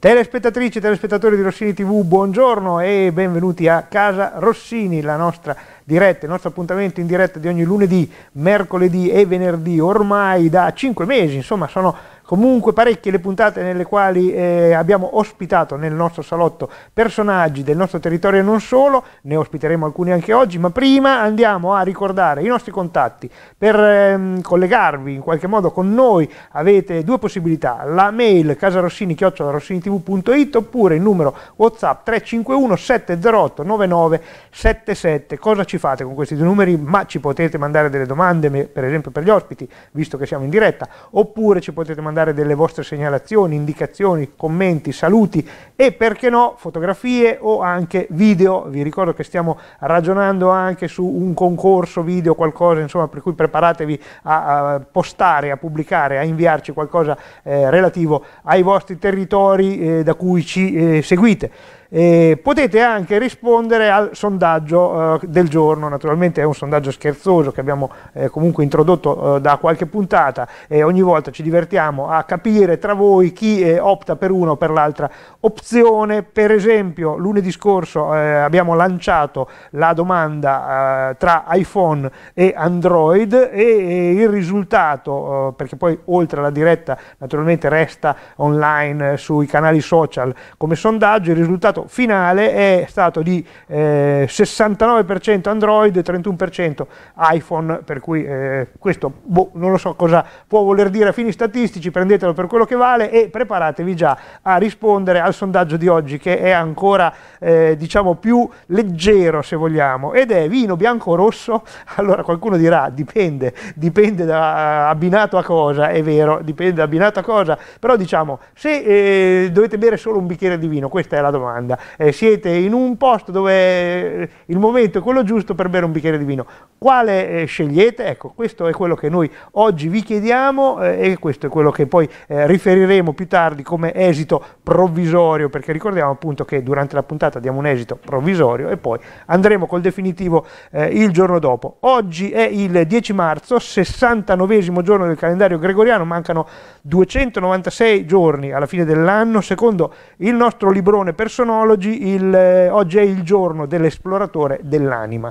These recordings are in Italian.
Telespettatrici e telespettatori di Rossini TV, buongiorno e benvenuti a Casa Rossini, la nostra diretta, il nostro appuntamento in diretta di ogni lunedì, mercoledì e venerdì, ormai da 5 mesi, insomma sono comunque parecchie le puntate nelle quali eh, abbiamo ospitato nel nostro salotto personaggi del nostro territorio e non solo, ne ospiteremo alcuni anche oggi, ma prima andiamo a ricordare i nostri contatti. Per ehm, collegarvi in qualche modo con noi avete due possibilità, la mail casarossini-rossinitv.it oppure il numero WhatsApp 351 708 9977. Cosa ci fate con questi due numeri? Ma ci potete mandare delle domande, per esempio per gli ospiti, visto che siamo in diretta, oppure ci potete mandare dare delle vostre segnalazioni, indicazioni, commenti, saluti e perché no fotografie o anche video. Vi ricordo che stiamo ragionando anche su un concorso video, qualcosa insomma per cui preparatevi a, a postare, a pubblicare, a inviarci qualcosa eh, relativo ai vostri territori eh, da cui ci eh, seguite. E potete anche rispondere al sondaggio eh, del giorno, naturalmente è un sondaggio scherzoso che abbiamo eh, comunque introdotto eh, da qualche puntata e ogni volta ci divertiamo a capire tra voi chi eh, opta per una o per l'altra opzione. Per esempio lunedì scorso eh, abbiamo lanciato la domanda eh, tra iPhone e Android e, e il risultato, perché poi oltre alla diretta naturalmente resta online sui canali social come sondaggio, il risultato risultato finale è stato di eh, 69% Android e 31% iPhone, per cui eh, questo boh, non lo so cosa può voler dire a fini statistici, prendetelo per quello che vale e preparatevi già a rispondere al sondaggio di oggi che è ancora eh, diciamo più leggero se vogliamo ed è vino bianco rosso? Allora qualcuno dirà dipende, dipende da abbinato a cosa, è vero, dipende da abbinato a cosa, però diciamo se eh, dovete bere solo un bicchiere di vino, questa è la domanda domanda, eh, siete in un posto dove il momento è quello giusto per bere un bicchiere di vino, quale eh, scegliete? Ecco, questo è quello che noi oggi vi chiediamo eh, e questo è quello che poi eh, riferiremo più tardi come esito provvisorio, perché ricordiamo appunto che durante la puntata diamo un esito provvisorio e poi andremo col definitivo eh, il giorno dopo. Oggi è il 10 marzo, 69 giorno del calendario gregoriano, mancano 296 giorni alla fine dell'anno, secondo il nostro librone personale Technology, il, eh, oggi è il giorno dell'esploratore dell'anima.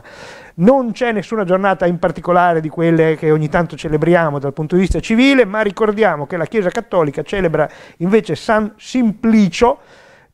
Non c'è nessuna giornata in particolare di quelle che ogni tanto celebriamo dal punto di vista civile, ma ricordiamo che la Chiesa Cattolica celebra invece San Simplicio,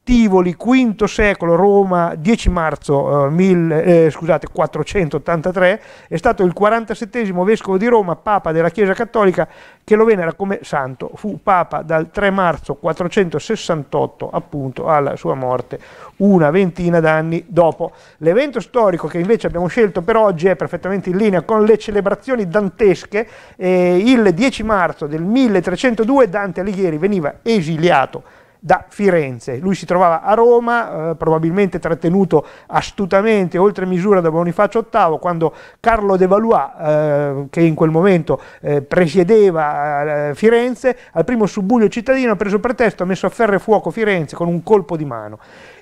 Tivoli, V secolo, Roma, 10 marzo eh, mil, eh, scusate, 483, è stato il 47 vescovo di Roma, papa della Chiesa Cattolica, che lo venera come santo. Fu papa dal 3 marzo 468 appunto alla sua morte, una ventina d'anni dopo. L'evento storico che invece abbiamo scelto per oggi è perfettamente in linea con le celebrazioni dantesche. Eh, il 10 marzo del 1302 Dante Alighieri veniva esiliato da Firenze. Lui si trovava a Roma, eh, probabilmente trattenuto astutamente oltre misura da Bonifacio VIII, quando Carlo de Valois, eh, che in quel momento eh, presiedeva eh, Firenze, al primo subbuglio cittadino ha preso pretesto, ha messo a ferro e fuoco Firenze con un colpo di mano.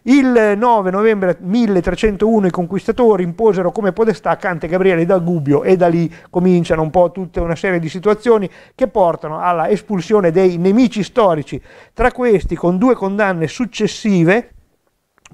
Il 9 novembre 1301 i conquistatori imposero come podestà Cante Gabriele da Gubbio e da lì cominciano un po' tutta una serie di situazioni che portano alla espulsione dei nemici storici, tra questi con due condanne successive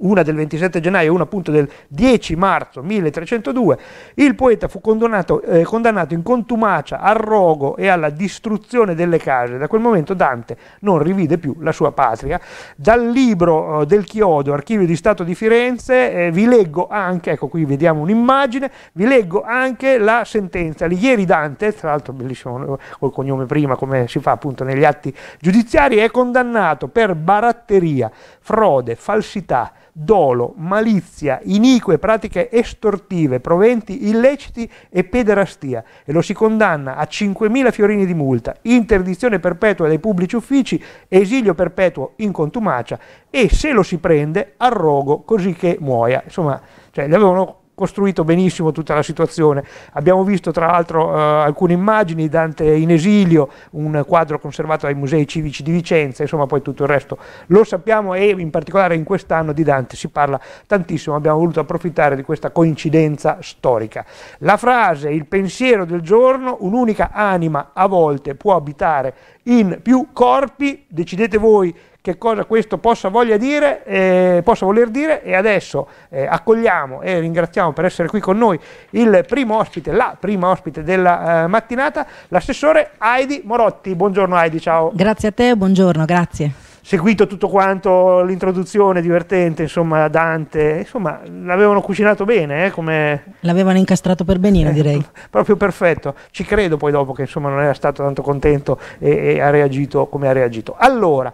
una del 27 gennaio e una appunto del 10 marzo 1302, il poeta fu condannato, eh, condannato in contumacia al rogo e alla distruzione delle case. Da quel momento Dante non rivide più la sua patria. Dal libro eh, del Chiodo, Archivio di Stato di Firenze, eh, vi leggo anche, ecco qui vediamo un'immagine, vi leggo anche la sentenza. Ieri Dante, tra l'altro bellissimo eh, col cognome prima, come si fa appunto negli atti giudiziari, è condannato per baratteria, frode, falsità, dolo, malizia, inique pratiche estortive, proventi illeciti e pederastia e lo si condanna a 5.000 fiorini di multa, interdizione perpetua dai pubblici uffici, esilio perpetuo in contumacia e se lo si prende arrogo così che muoia. Insomma, cioè, gli avevano costruito benissimo tutta la situazione. Abbiamo visto tra l'altro eh, alcune immagini, di Dante in esilio, un quadro conservato ai musei civici di Vicenza, insomma poi tutto il resto lo sappiamo e in particolare in quest'anno di Dante si parla tantissimo, abbiamo voluto approfittare di questa coincidenza storica. La frase, il pensiero del giorno, un'unica anima a volte può abitare in più corpi, decidete voi che cosa questo possa, dire, eh, possa voler dire e adesso eh, accogliamo e ringraziamo per essere qui con noi il primo ospite, la prima ospite della eh, mattinata, l'assessore Heidi Morotti. Buongiorno Heidi, ciao. Grazie a te, buongiorno, grazie. Seguito tutto quanto, l'introduzione divertente, insomma, Dante, insomma, l'avevano cucinato bene. Eh, come... L'avevano incastrato per benino, eh, direi. Proprio perfetto. Ci credo poi dopo che, insomma, non era stato tanto contento e, e ha reagito come ha reagito. Allora,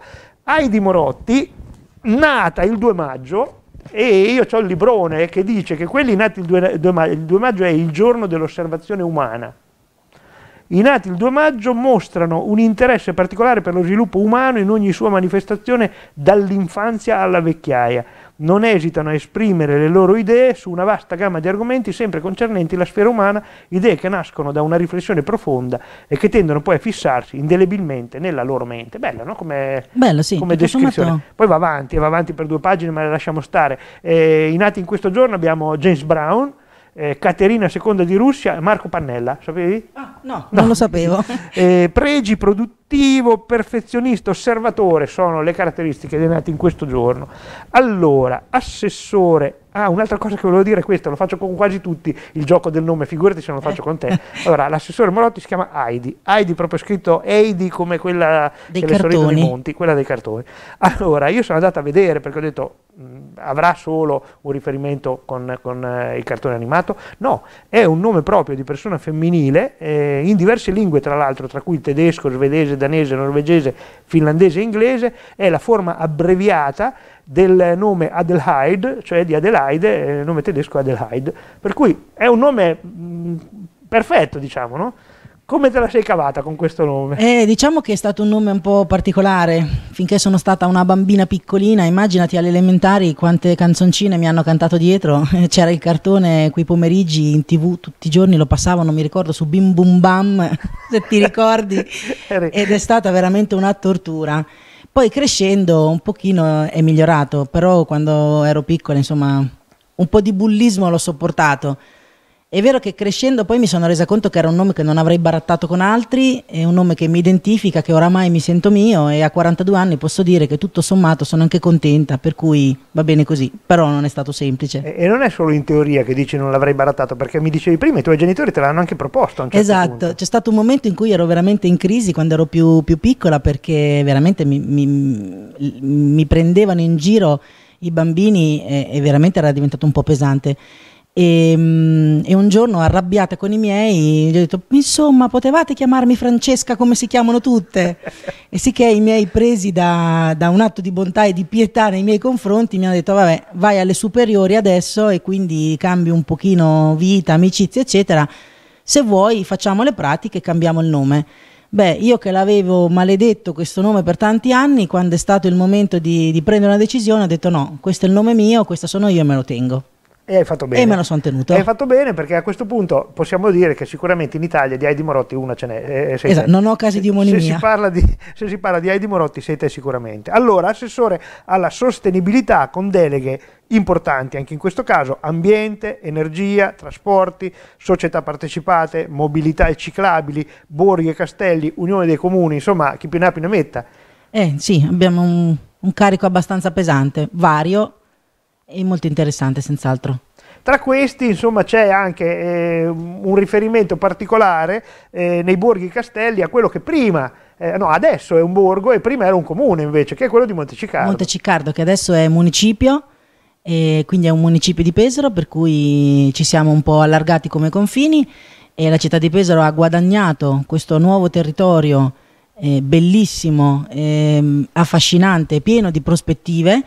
Heidi Morotti, nata il 2 maggio, e io ho il librone che dice che quelli nati il 2, il 2 maggio è il giorno dell'osservazione umana. I nati il 2 maggio mostrano un interesse particolare per lo sviluppo umano in ogni sua manifestazione dall'infanzia alla vecchiaia non esitano a esprimere le loro idee su una vasta gamma di argomenti sempre concernenti la sfera umana, idee che nascono da una riflessione profonda e che tendono poi a fissarsi indelebilmente nella loro mente. Bella, no? Come, Bello, sì, come descrizione. Sommato... Poi va avanti, va avanti per due pagine, ma le lasciamo stare. Eh, I nati in questo giorno abbiamo James Brown, eh, Caterina II di Russia e Marco Pannella, sapevi? Ah, no, no, non lo sapevo. Eh, pregi, produttivo, perfezionista, osservatore sono le caratteristiche dei nati in questo giorno. Allora, assessore Ah, un'altra cosa che volevo dire è questa, lo faccio con quasi tutti, il gioco del nome, figurati se non lo faccio con te. Allora, l'assessore Morotti si chiama Heidi, Heidi proprio scritto Heidi come quella delle sorelle di Monti, quella dei cartoni. Allora, io sono andata a vedere perché ho detto mh, mm, avrà solo un riferimento con, con eh, il cartone animato? No, è un nome proprio di persona femminile eh, in diverse lingue tra l'altro, tra cui il tedesco, svedese, danese, norvegese, finlandese e inglese, è la forma abbreviata del nome Adelheid, cioè di Adelaide, il eh, nome tedesco Adelheid, per cui è un nome mh, mm, perfetto, diciamo, no? Come te la sei cavata con questo nome? Eh, diciamo che è stato un nome un po' particolare. Finché sono stata una bambina piccolina, immaginati alle elementari quante canzoncine mi hanno cantato dietro. C'era il cartone quei pomeriggi in tv tutti i giorni, lo passavano, mi ricordo, su Bim Bum Bam, se ti ricordi. Ed è stata veramente una tortura. Poi crescendo un pochino è migliorato, però quando ero piccola, insomma, un po' di bullismo l'ho sopportato è vero che crescendo poi mi sono resa conto che era un nome che non avrei barattato con altri, è un nome che mi identifica, che oramai mi sento mio e a 42 anni posso dire che tutto sommato sono anche contenta, per cui va bene così, però non è stato semplice. E, non è solo in teoria che dici non l'avrei barattato, perché mi dicevi prima i tuoi genitori te l'hanno anche proposto. Certo esatto, punto. c'è stato un momento in cui ero veramente in crisi quando ero più, più piccola perché veramente mi, mi, mi, prendevano in giro i bambini e, e veramente era diventato un po' pesante. E, mm, e, un giorno arrabbiata con i miei gli ho detto insomma potevate chiamarmi Francesca come si chiamano tutte e sicché i miei presi da, da, un atto di bontà e di pietà nei miei confronti mi hanno detto vabbè vai alle superiori adesso e quindi cambi un pochino vita, amicizia eccetera se vuoi facciamo le pratiche e cambiamo il nome Beh, io che l'avevo maledetto questo nome per tanti anni, quando è stato il momento di, di prendere una decisione, ho detto no, questo è il nome mio, questo sono io e me lo tengo. E hai fatto bene. E me lo sono tenuto. E hai fatto bene perché a questo punto possiamo dire che sicuramente in Italia di Aidi Morotti una ce n'è. Eh, eh esatto, non ho casi di omonimia. Se si, parla di, se si parla di Aidi Morotti sei sicuramente. Allora, assessore alla sostenibilità con deleghe importanti anche in questo caso, ambiente, energia, trasporti, società partecipate, mobilità e ciclabili, borghi e castelli, unione dei comuni, insomma chi più ne ha più ne metta. Eh sì, abbiamo un, un carico abbastanza pesante, vario è molto interessante, senz'altro. Tra questi, insomma, c'è anche eh, un riferimento particolare eh, nei borghi castelli a quello che prima eh, no, adesso è un borgo e prima era un comune invece, che è quello di Montecicardo. Montecicardo, che adesso è municipio, e quindi è un municipio di Pesaro, per cui ci siamo un po' allargati come confini e la città di Pesaro ha guadagnato questo nuovo territorio eh, bellissimo, eh, affascinante, pieno di prospettive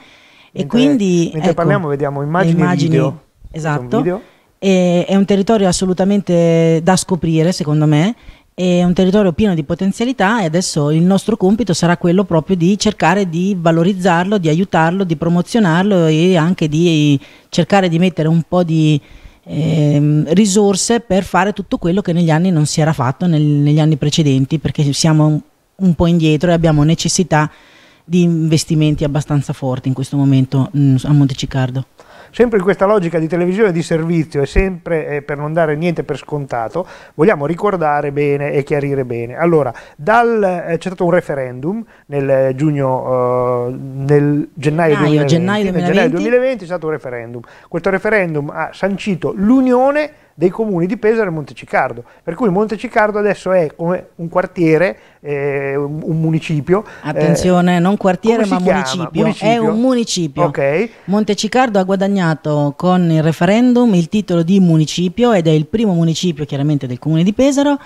Mentre, quindi... Mentre ecco, parliamo vediamo immagini, immagini video. Esatto. Video. E, è un territorio assolutamente da scoprire, secondo me, è un territorio pieno di potenzialità e adesso il nostro compito sarà quello proprio di cercare di valorizzarlo, di aiutarlo, di promozionarlo e anche di cercare di mettere un po' di eh, risorse per fare tutto quello che negli anni non si era fatto nel, negli anni precedenti perché siamo un, un po' indietro e abbiamo necessità di di investimenti abbastanza forti in questo momento mh, mm, a Montecicardo. Sempre in questa logica di televisione di servizio e sempre eh, per non dare niente per scontato, vogliamo ricordare bene e chiarire bene. Allora, dal, eh, c'è stato un referendum nel, giugno, eh, nel gennaio, gennaio, 2020, gennaio, 2020. Nel gennaio 2020 c'è stato un referendum. Questo referendum ha sancito l'unione dei comuni di Pesaro e Montecicardo. Per cui Montecicardo adesso è come un quartiere, eh, un municipio. Attenzione, eh, non quartiere ma municipio. municipio. È un municipio. Okay. Montecicardo ha guadagnato con il referendum il titolo di municipio ed è il primo municipio chiaramente del comune di Pesaro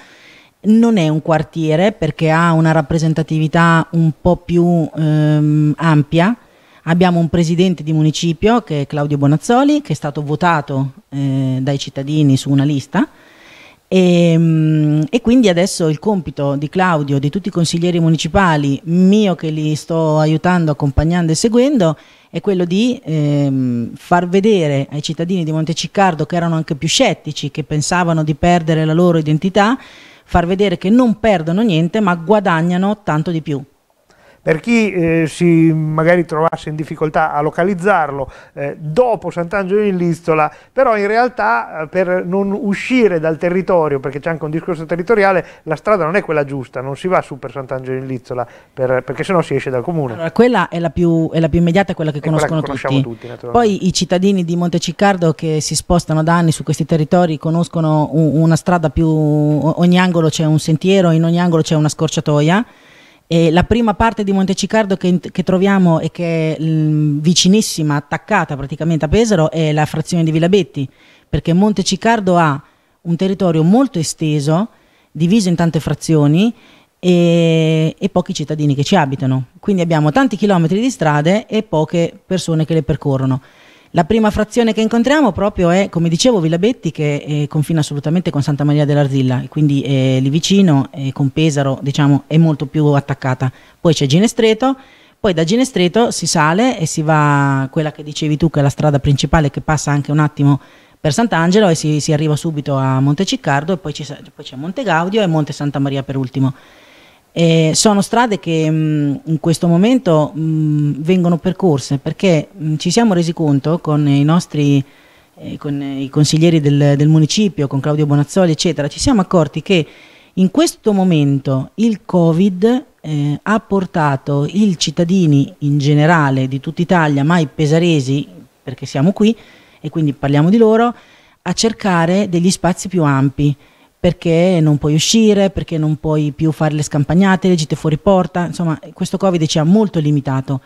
non è un quartiere perché ha una rappresentatività un po' più ehm, ampia Abbiamo un presidente di municipio che è Claudio Bonazzoli, che è stato votato eh, dai cittadini su una lista. E, ehm, e, quindi adesso il compito di Claudio, di tutti i consiglieri municipali, mio che li sto aiutando, accompagnando e seguendo, è quello di ehm, far vedere ai cittadini di Monteciccardo che erano anche più scettici, che pensavano di perdere la loro identità, far vedere che non perdono niente ma guadagnano tanto di più. Per chi eh, si magari trovasse in difficoltà a localizzarlo eh, dopo Sant'Angelo in Listola, però in realtà eh, per non uscire dal territorio, perché c'è anche un discorso territoriale, la strada non è quella giusta, non si va su per Sant'Angelo in Listola, per, perché sennò si esce dal comune. Allora, quella è la più, è la più immediata, quella che è conoscono quella che tutti. tutti Poi i cittadini di Monteciccardo che si spostano da anni su questi territori conoscono una strada più, ogni angolo c'è un sentiero, in ogni angolo c'è una scorciatoia e la prima parte di Montecicardo che, che troviamo e che è mm, mh, vicinissima, attaccata praticamente a Pesaro, è la frazione di Villabetti, perché Montecicardo ha un territorio molto esteso, diviso in tante frazioni e, e, pochi cittadini che ci abitano. Quindi abbiamo tanti chilometri di strade e poche persone che le percorrono. La prima frazione che incontriamo proprio è, come dicevo, Villa Betti che eh, confina assolutamente con Santa Maria dell'Arzilla, quindi è eh, lì vicino, eh, con Pesaro, diciamo, è molto più attaccata. Poi c'è Ginestreto, poi da Ginestreto si sale e si va quella che dicevi tu, che è la strada principale che passa anche un attimo per Sant'Angelo e si, si, arriva subito a Monte Ciccardo e poi, c'è Monte Gaudio e Monte Santa Maria per ultimo. Eh, sono strade che mh, mm, in questo momento mh, mm, vengono percorse perché mh, mm, ci siamo resi conto con i nostri eh, con i consiglieri del, del, municipio, con Claudio Bonazzoli, eccetera, ci siamo accorti che in questo momento il Covid eh, ha portato i cittadini in generale di tutta Italia, ma i pesaresi, perché siamo qui e quindi parliamo di loro, a cercare degli spazi più ampi perché non puoi uscire, perché non puoi più fare le scampagnate, le gite fuori porta, insomma questo Covid ci ha molto limitato,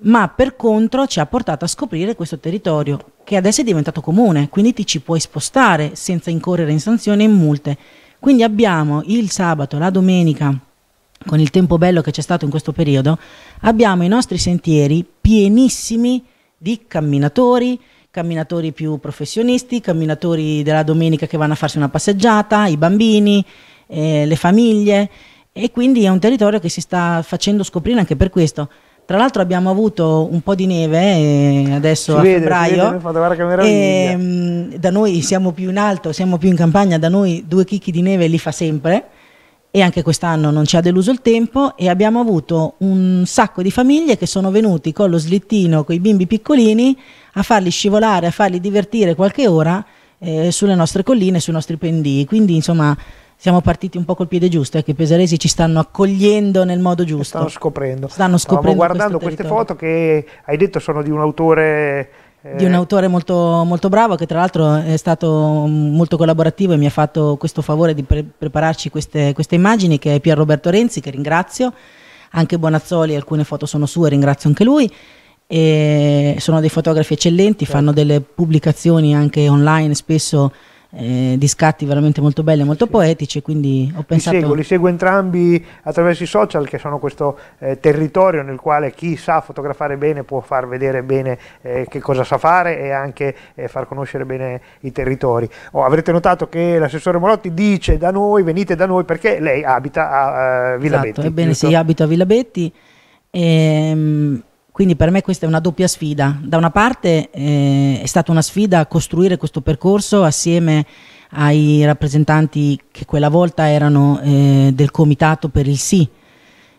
ma per contro ci ha portato a scoprire questo territorio che adesso è diventato comune, quindi ti ci puoi spostare senza incorrere in sanzioni e in multe. Quindi abbiamo il sabato, la domenica, con il tempo bello che c'è stato in questo periodo, abbiamo i nostri sentieri pienissimi di camminatori, camminatori più professionisti, camminatori della domenica che vanno a farsi una passeggiata, i bambini, eh, le famiglie e quindi è un territorio che si sta facendo scoprire anche per questo. Tra l'altro abbiamo avuto un po' di neve eh, adesso si a vede, febbraio. Vede, e, mh, ehm, da noi siamo più in alto, siamo più in campagna, da noi due chicchi di neve li fa sempre e anche quest'anno non ci ha deluso il tempo e abbiamo avuto un sacco di famiglie che sono venuti con lo slittino, con i bimbi piccolini a farli scivolare, a farli divertire qualche ora eh, sulle nostre colline, sui nostri pendii. Quindi insomma siamo partiti un po' col piede giusto è eh, che i pesaresi ci stanno accogliendo nel modo giusto. Stanno scoprendo. Stanno scoprendo. Stavamo guardando queste foto che hai detto sono di un autore eh, di un autore molto, molto, bravo che tra l'altro è stato mm, molto collaborativo e mi ha fatto questo favore di pre prepararci queste, queste, immagini che è Pier Roberto Renzi che ringrazio anche Bonazzoli, alcune foto sono sue, ringrazio anche lui e sono dei fotografi eccellenti, certo. fanno delle pubblicazioni anche online spesso eh, di scatti veramente molto belli, e molto sì. poetici, quindi ho pensato... Li seguo, li seguo entrambi attraverso i social che sono questo eh, territorio nel quale chi sa fotografare bene può far vedere bene eh, che cosa sa fare e anche eh, far conoscere bene i territori. Oh, avrete notato che l'assessore Morotti dice da noi, venite da noi perché lei abita a, a eh, Villa esatto, Betti. Ebbene giusto? sì, abito a Villa Betti. E, ehm, quindi per me questa è una doppia sfida. Da una parte eh, è stata una sfida costruire questo percorso assieme ai rappresentanti che quella volta erano eh, del comitato per il sì,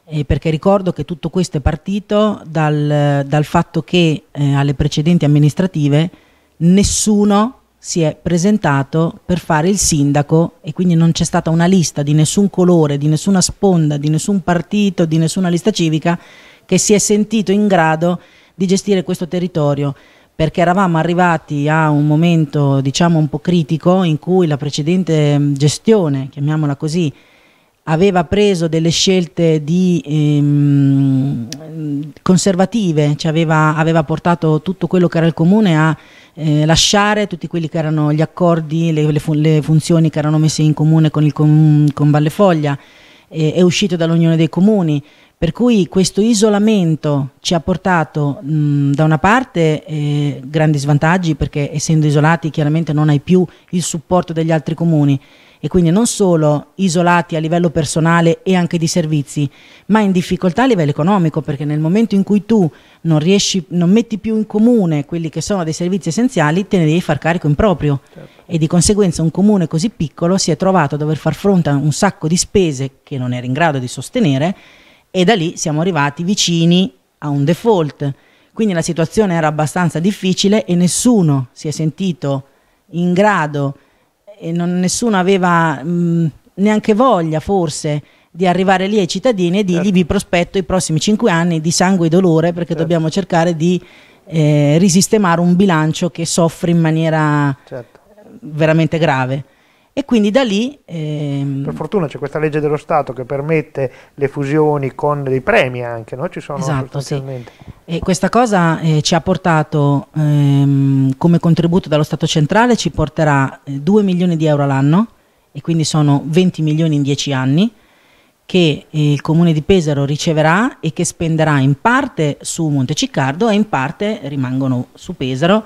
eh, perché ricordo che tutto questo è partito dal, dal fatto che eh, alle precedenti amministrative nessuno si è presentato per fare il sindaco e quindi non c'è stata una lista di nessun colore, di nessuna sponda, di nessun partito, di nessuna lista civica che si è sentito in grado di gestire questo territorio perché eravamo arrivati a un momento diciamo un po' critico in cui la precedente mm, gestione, chiamiamola così, aveva preso delle scelte di, ehm, conservative, cioè aveva, aveva, portato tutto quello che era il comune a eh, lasciare tutti quelli che erano gli accordi, le, le, fun le funzioni che erano messe in comune con, il com con Valle Foglia, eh, è uscito dall'Unione dei Comuni, per cui questo isolamento ci ha portato mh, da una parte eh, grandi svantaggi perché essendo isolati chiaramente non hai più il supporto degli altri comuni e quindi non solo isolati a livello personale e anche di servizi, ma in difficoltà a livello economico perché nel momento in cui tu non, riesci, non metti più in comune quelli che sono dei servizi essenziali te ne devi far carico in proprio certo. e di conseguenza un comune così piccolo si è trovato a dover far fronte a un sacco di spese che non era in grado di sostenere e da lì siamo arrivati vicini a un default. Quindi la situazione era abbastanza difficile e nessuno si è sentito in grado e non, nessuno aveva mh, neanche voglia forse di arrivare lì ai cittadini e di certo. vi prospetto i prossimi cinque anni di sangue e dolore perché certo. dobbiamo cercare di eh, risistemare un bilancio che soffre in maniera certo. veramente grave e quindi da lì... Ehm... Per fortuna c'è questa legge dello Stato che permette le fusioni con dei premi anche, no? Ci sono esatto, sì. E questa cosa eh, ci ha portato ehm, come contributo dallo Stato centrale, ci porterà eh, 2 milioni di euro all'anno e quindi sono 20 milioni in 10 anni che eh, il comune di Pesaro riceverà e che spenderà in parte su Monteciccardo e in parte rimangono su Pesaro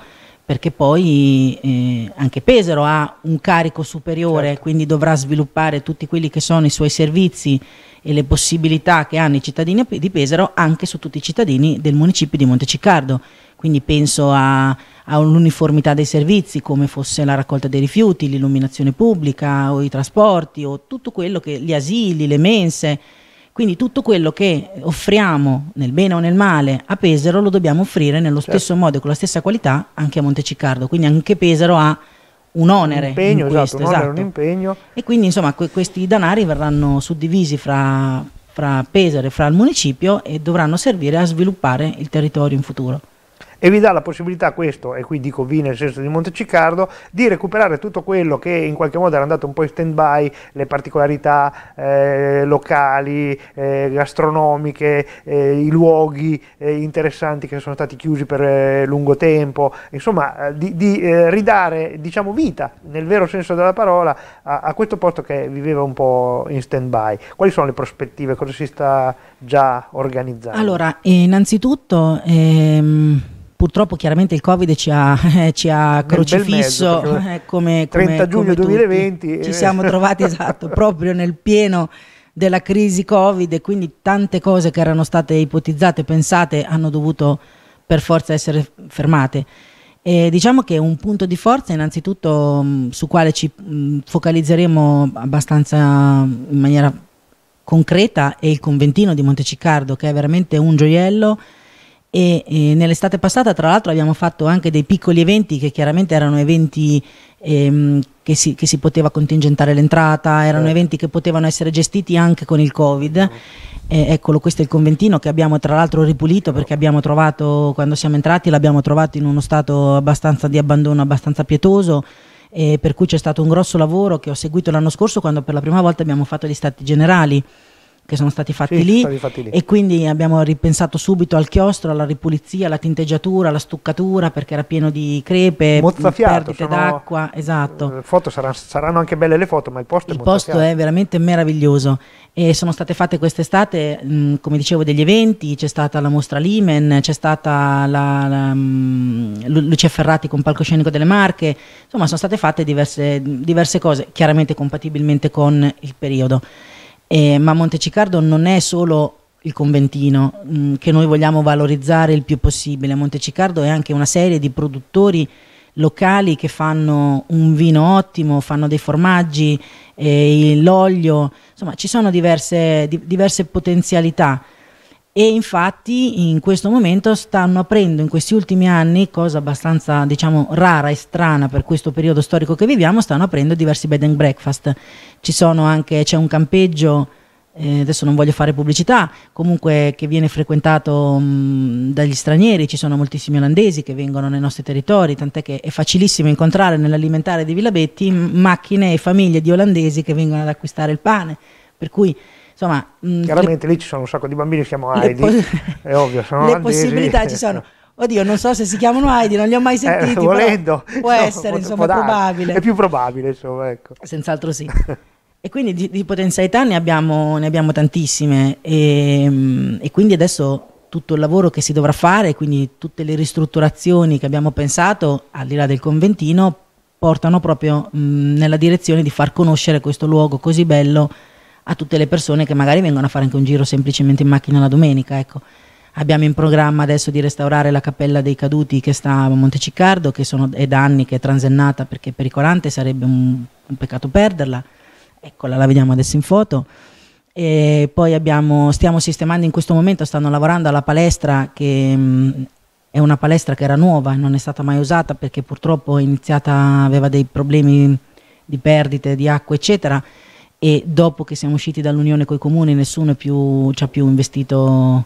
perché poi eh, anche Pesaro ha un carico superiore, certo. quindi dovrà sviluppare tutti quelli che sono i suoi servizi e le possibilità che hanno i cittadini di Pesaro anche su tutti i cittadini del municipio di Monteciccardo. Quindi penso a, a un'uniformità dei servizi, come fosse la raccolta dei rifiuti, l'illuminazione pubblica o i trasporti o tutto quello che gli asili, le mense, quindi tutto quello che offriamo nel bene o nel male a Pesaro lo dobbiamo offrire nello certo. stesso modo e con la stessa qualità anche a Monteciccardo. Quindi anche Pesaro ha un onere. Un impegno, esatto, questo, esatto, un, esatto. Onere, un impegno. E quindi insomma que questi danari verranno suddivisi fra, fra Pesaro e fra il municipio e dovranno servire a sviluppare il territorio in futuro e vi dà la possibilità, questo, e qui dico vi nel senso di Monte Ciccardo, di recuperare tutto quello che in qualche modo era andato un po' in stand by, le particolarità eh, locali, eh, gastronomiche, eh, i luoghi eh, interessanti che sono stati chiusi per eh, lungo tempo, insomma eh, di, di ridare diciamo vita nel vero senso della parola a, a questo posto che viveva un po' in stand by. Quali sono le prospettive? Cosa si sta già organizzando? Allora, innanzitutto... Ehm Purtroppo chiaramente il Covid ci ha, ci ha crocifisso mezzo, eh, come, come 30 giugno come 2020. Ci eh. siamo trovati esatto, proprio nel pieno della crisi Covid e quindi tante cose che erano state ipotizzate, pensate, hanno dovuto per forza essere fermate. E diciamo che un punto di forza innanzitutto mm, su quale ci mm, focalizzeremo abbastanza mm, in maniera concreta è il conventino di Monteciccardo che è veramente un gioiello e, e nell'estate passata tra l'altro abbiamo fatto anche dei piccoli eventi che chiaramente erano eventi ehm, che, si, che, si, poteva contingentare l'entrata, erano eh. eventi che potevano essere gestiti anche con il Covid. Eh, eccolo, questo è il conventino che abbiamo tra l'altro ripulito perché certo. abbiamo trovato, quando siamo entrati, l'abbiamo trovato in uno stato abbastanza di abbandono, abbastanza pietoso. Eh, per cui c'è stato un grosso lavoro che ho seguito l'anno scorso quando per la prima volta abbiamo fatto gli stati generali che sono stati fatti, sì, lì, sono fatti lì e quindi abbiamo ripensato subito al chiostro, alla ripulizia, alla tinteggiatura, alla stuccatura perché era pieno di crepe, perdite sono, d'acqua, esatto. Eh, foto saranno, saranno anche belle le foto, ma il posto il è Il posto è veramente meraviglioso e sono state fatte quest'estate, come dicevo, degli eventi, c'è stata la mostra Limen, c'è stata la, la mh, Lucia Ferrati con Palcoscenico delle Marche, insomma sono state fatte diverse, diverse cose, chiaramente compatibilmente con il periodo. Eh, ma Montecicardo non è solo il conventino mh, mm, che noi vogliamo valorizzare il più possibile. Montecicardo è anche una serie di produttori locali che fanno un vino ottimo, fanno dei formaggi, eh, l'olio, insomma ci sono diverse, di, diverse potenzialità e infatti in questo momento stanno aprendo in questi ultimi anni, cosa abbastanza diciamo rara e strana per questo periodo storico che viviamo, stanno aprendo diversi bed and breakfast. Ci sono anche, c'è un campeggio, eh, adesso non voglio fare pubblicità, comunque che viene frequentato mh, mm, dagli stranieri, ci sono moltissimi olandesi che vengono nei nostri territori, tant'è che è facilissimo incontrare nell'alimentare di Villabetti macchine e famiglie di olandesi che vengono ad acquistare il pane, per cui Insomma, mm, Chiaramente le, lì ci sono un sacco di bambini che si chiamano Heidi, pos- è ovvio, sono Le olandesi. possibilità ci sono. Oddio, non so se si chiamano Heidi, non li ho mai eh, sentiti. Eh, volendo, può no, essere, può, insomma, può probabile. È più probabile, insomma, ecco. Senz'altro sì. e quindi di, di potenzialità ne abbiamo, ne abbiamo tantissime e, ehm, e quindi adesso tutto il lavoro che si dovrà fare, quindi tutte le ristrutturazioni che abbiamo pensato, al di là del conventino, portano proprio mh, mm, nella direzione di far conoscere questo luogo così bello a tutte le persone che magari vengono a fare anche un giro semplicemente in macchina la domenica. Ecco. Abbiamo in programma adesso di restaurare la Cappella dei Caduti che sta a Monteciccardo, che sono, è da anni che è transennata perché è pericolante, sarebbe un, un peccato perderla. Eccola, la vediamo adesso in foto. E poi abbiamo, stiamo sistemando in questo momento, stanno lavorando alla palestra che mh, mm, è una palestra che era nuova non è stata mai usata perché purtroppo è iniziata, aveva dei problemi di perdite di acqua, eccetera e dopo che siamo usciti dall'unione con i comuni nessuno più, ci, ha più investito,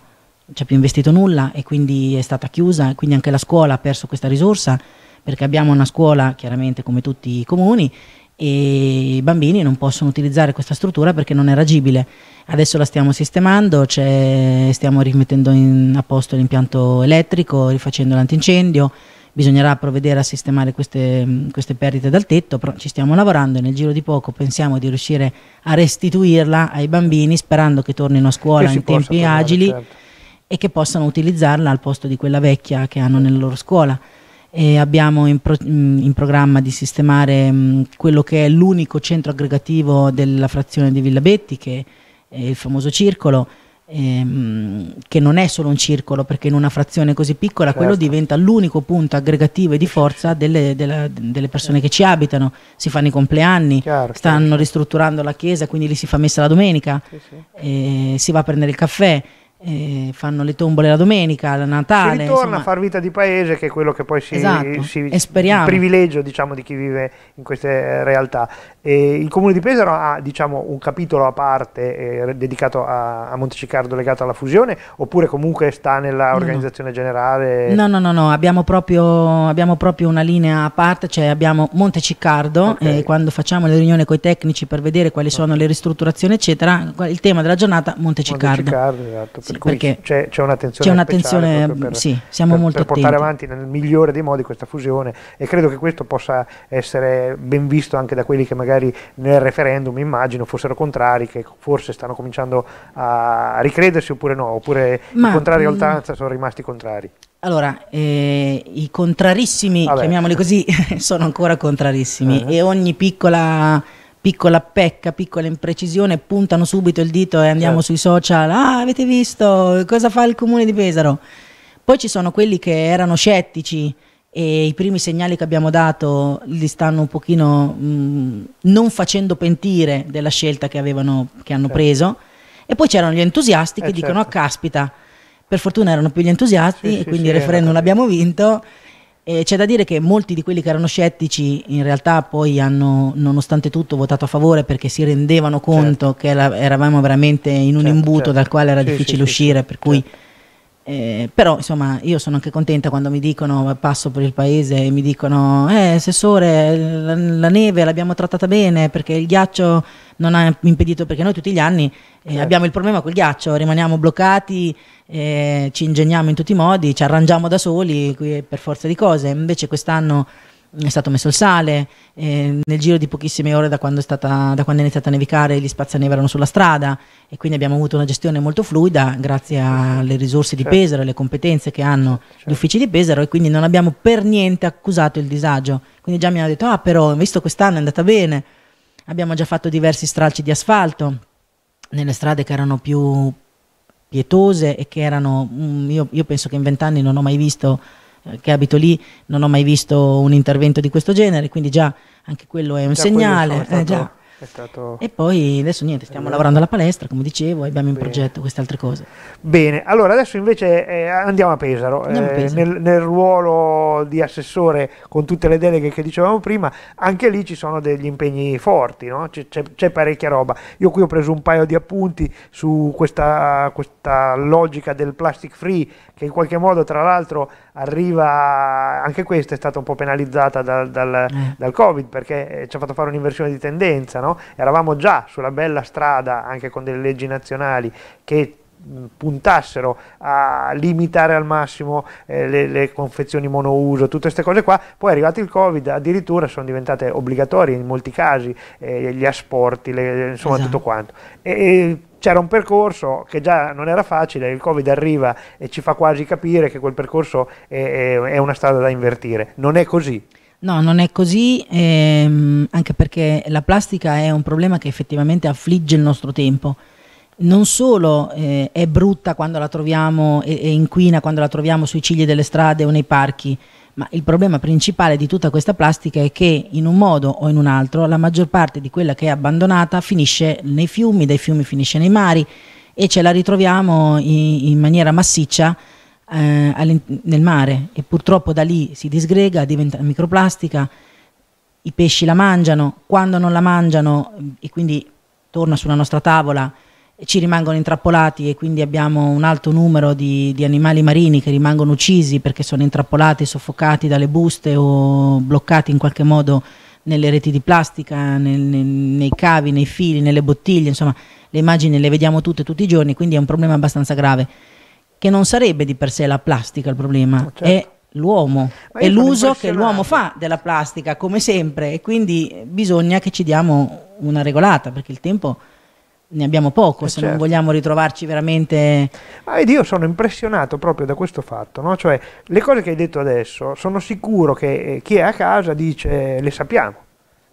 ci ha più investito nulla e quindi è stata chiusa, quindi anche la scuola ha perso questa risorsa perché abbiamo una scuola chiaramente come tutti i comuni e i bambini non possono utilizzare questa struttura perché non è ragibile. Adesso la stiamo sistemando, stiamo rimettendo a posto l'impianto elettrico, rifacendo l'antincendio, bisognerà provvedere a sistemare queste, mm, queste perdite dal tetto, però ci stiamo lavorando e nel giro di poco pensiamo di riuscire a restituirla ai bambini sperando che tornino a scuola in tempi agili certo. e che possano utilizzarla al posto di quella vecchia che hanno nella loro scuola. E abbiamo in, pro mm, in, programma di sistemare mm, quello che è l'unico centro aggregativo della frazione di Villa Betti, che è il famoso circolo, ehm, che non è solo un circolo, perché in una frazione così piccola certo. quello diventa l'unico punto aggregativo e di forza delle, della, delle persone che ci abitano. Si fanno i compleanni, chiaro, stanno ristrutturando la chiesa, quindi lì si fa messa la domenica, sì, sì. Eh, si va a prendere il caffè eh, fanno le tombole la domenica, la Natale. Si ritorna insomma. a far vita di paese, che è quello che poi si, esatto. si il privilegio diciamo, di chi vive in queste eh, realtà. E il comune di Pesaro ha diciamo, un capitolo a parte eh, dedicato a, a Monteciccardo legato alla fusione, oppure comunque sta nell'organizzazione no, generale? No, no, no, no. Abbiamo, proprio, abbiamo proprio, una linea a parte, cioè abbiamo Monteciccardo, okay. e eh, quando facciamo le riunioni con i tecnici per vedere quali sono le ristrutturazioni, eccetera, il tema della giornata è Monte Ciccardo, esatto. Sì perché c'è, c'è un'attenzione, c'è un'attenzione per, sì, siamo per, molto per portare avanti nel migliore dei modi questa fusione e credo che questo possa essere ben visto anche da quelli che magari nel referendum immagino fossero contrari, che forse stanno cominciando a ricredersi oppure no, oppure Ma, i contrari all'altanza mm, sono rimasti contrari. Allora, eh, i contrarissimi, Vabbè. chiamiamoli così, sono ancora contrarissimi uh-huh. e ogni piccola piccola pecca, piccola imprecisione, puntano subito il dito e andiamo certo. sui social, ah avete visto cosa fa il comune di Pesaro? Poi ci sono quelli che erano scettici e i primi segnali che abbiamo dato li stanno un pochino mh, mm, non facendo pentire della scelta che, avevano, che hanno certo. preso e poi c'erano gli entusiasti eh, che eh, dicono certo. ah caspita, per fortuna erano più gli entusiasti sì, e sì, quindi sì, il eh, referendum l'abbiamo vinto e eh, c'è da dire che molti di quelli che erano scettici in realtà poi hanno nonostante tutto votato a favore perché si rendevano conto certo. che era, eravamo veramente in un certo, imbuto certo. dal quale era sì, difficile sì, uscire, per cui certo. Eh, però insomma io sono anche contenta quando mi dicono passo per il paese e mi dicono eh assessore la, la neve l'abbiamo trattata bene perché il ghiaccio non ha impedito perché noi tutti gli anni eh, certo. abbiamo il problema col ghiaccio rimaniamo bloccati eh, ci ingegniamo in tutti i modi ci arrangiamo da soli per forza di cose invece quest'anno è stato messo il sale, eh, nel giro di pochissime ore da quando, è stata, da quando è iniziato a nevicare gli spazzaneve erano sulla strada e quindi abbiamo avuto una gestione molto fluida grazie alle risorse di certo. Pesaro e alle competenze che hanno gli certo. uffici di Pesaro e quindi non abbiamo per niente accusato il disagio. Quindi già mi hanno detto, ah però, visto quest'anno è andata bene, abbiamo già fatto diversi stralci di asfalto nelle strade che erano più pietose e che erano, mm, io, io penso che in vent'anni non ho mai visto che abito lì non ho mai visto un intervento di questo genere, quindi già anche quello è un già segnale. Stato... Eh, già Stato... E poi adesso niente, stiamo allora. Eh, lavorando alla palestra, come dicevo, abbiamo in Bene. progetto queste altre cose. Bene, allora adesso invece eh, andiamo a Pesaro, andiamo a eh, Pesaro. Nel, nel, ruolo di assessore con tutte le deleghe che dicevamo prima, anche lì ci sono degli impegni forti, no? c'è, parecchia roba. Io qui ho preso un paio di appunti su questa, questa logica del plastic free che in qualche modo tra l'altro arriva, anche questa è stata un po' penalizzata dal, dal, eh. dal Covid perché eh, ci ha fatto fare un'inversione di tendenza. No? no? eravamo già sulla bella strada, anche con delle leggi nazionali, che puntassero a limitare al massimo eh, le, le, confezioni monouso, tutte queste cose qua, poi è arrivato il Covid, addirittura sono diventate obbligatorie in molti casi, eh, gli asporti, le, insomma esatto. tutto quanto. E, e c'era un percorso che già non era facile, il Covid arriva e ci fa quasi capire che quel percorso è, è, è una strada da invertire, non è così. No, non è così, ehm, anche perché la plastica è un problema che effettivamente affligge il nostro tempo. Non solo eh, è brutta quando la troviamo e, e inquina quando la troviamo sui cigli delle strade o nei parchi, ma il problema principale di tutta questa plastica è che in un modo o in un altro la maggior parte di quella che è abbandonata finisce nei fiumi, dai fiumi finisce nei mari e ce la ritroviamo in, in maniera massiccia eh, nel mare e purtroppo da lì si disgrega, diventa microplastica, i pesci la mangiano, quando non la mangiano e quindi torna sulla nostra tavola ci rimangono intrappolati e quindi abbiamo un alto numero di, di, animali marini che rimangono uccisi perché sono intrappolati, soffocati dalle buste o bloccati in qualche modo nelle reti di plastica, nel, nel, nei cavi, nei fili, nelle bottiglie, insomma le immagini le vediamo tutte tutti i giorni, quindi è un problema abbastanza grave che non sarebbe di per sé la plastica il problema, no, oh, certo. è l'uomo e l'uso che l'uomo fa della plastica, come sempre, e quindi bisogna che ci diamo una regolata, perché il tempo ne abbiamo poco eh se certo. non vogliamo ritrovarci veramente. Ma ed io sono impressionato proprio da questo fatto, no? cioè le cose che hai detto adesso sono sicuro che eh, chi è a casa dice eh, le sappiamo.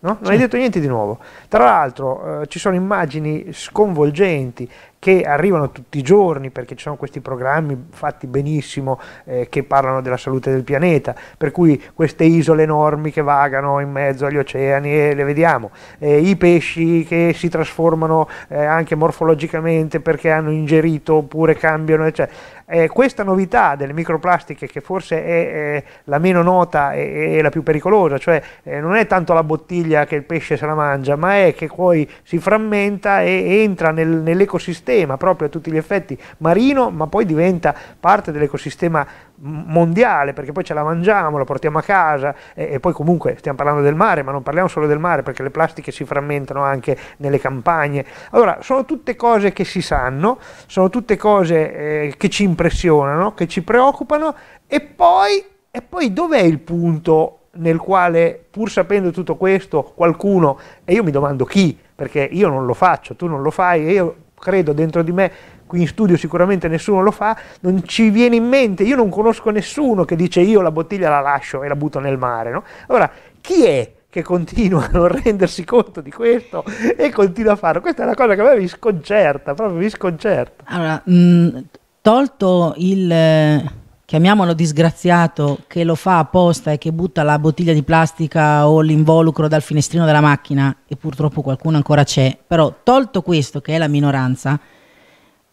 No? Non certo. hai detto niente di nuovo. Tra l'altro eh, ci sono immagini sconvolgenti che arrivano tutti i giorni perché ci sono questi programmi fatti benissimo eh, che parlano della salute del pianeta, per cui queste isole enormi che vagano in mezzo agli oceani e le vediamo, eh, i pesci che si trasformano eh, anche morfologicamente perché hanno ingerito oppure cambiano, eccetera. Eh, questa novità delle microplastiche, che forse è eh, la meno nota e, e, la più pericolosa, cioè eh, non è tanto la bottiglia che il pesce se la mangia, ma è che poi si frammenta e, entra nel, nell'ecosistema proprio a tutti gli effetti marino, ma poi diventa parte dell'ecosistema mondiale, perché poi ce la mangiamo, la portiamo a casa e, e, poi comunque stiamo parlando del mare, ma non parliamo solo del mare perché le plastiche si frammentano anche nelle campagne. Allora, sono tutte cose che si sanno, sono tutte cose eh, che ci impressionano, che ci preoccupano e poi, e poi dov'è il punto nel quale, pur sapendo tutto questo, qualcuno, e io mi domando chi, perché io non lo faccio, tu non lo fai, e io credo dentro di me qui in studio sicuramente nessuno lo fa, non ci viene in mente, io non conosco nessuno che dice io la bottiglia la lascio e la butto nel mare, no? Allora, chi è che continua a non rendersi conto di questo e continua a farlo? Questa è una cosa che a me mi sconcerta, proprio mi sconcerta. Allora, mh, mm, tolto il eh, chiamiamolo disgraziato che lo fa apposta e che butta la bottiglia di plastica o l'involucro dal finestrino della macchina e purtroppo qualcuno ancora c'è, però tolto questo che è la minoranza,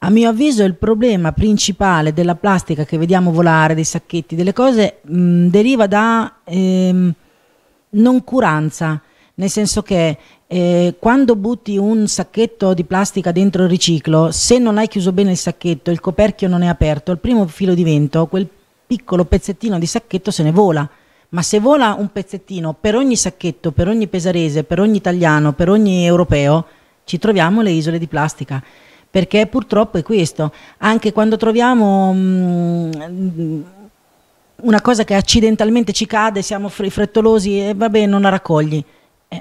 a mio avviso il problema principale della plastica che vediamo volare, dei sacchetti, delle cose, mh, mm, deriva da ehm, noncuranza, nel senso che eh, quando butti un sacchetto di plastica dentro il riciclo, se non hai chiuso bene il sacchetto, il coperchio non è aperto, al primo filo di vento quel piccolo pezzettino di sacchetto se ne vola. Ma se vola un pezzettino per ogni sacchetto, per ogni pesarese, per ogni italiano, per ogni europeo, ci troviamo le isole di plastica perché purtroppo è questo, anche quando troviamo mh, mm, mm, una cosa che accidentalmente ci cade, siamo frettolosi e vabbè non la raccogli,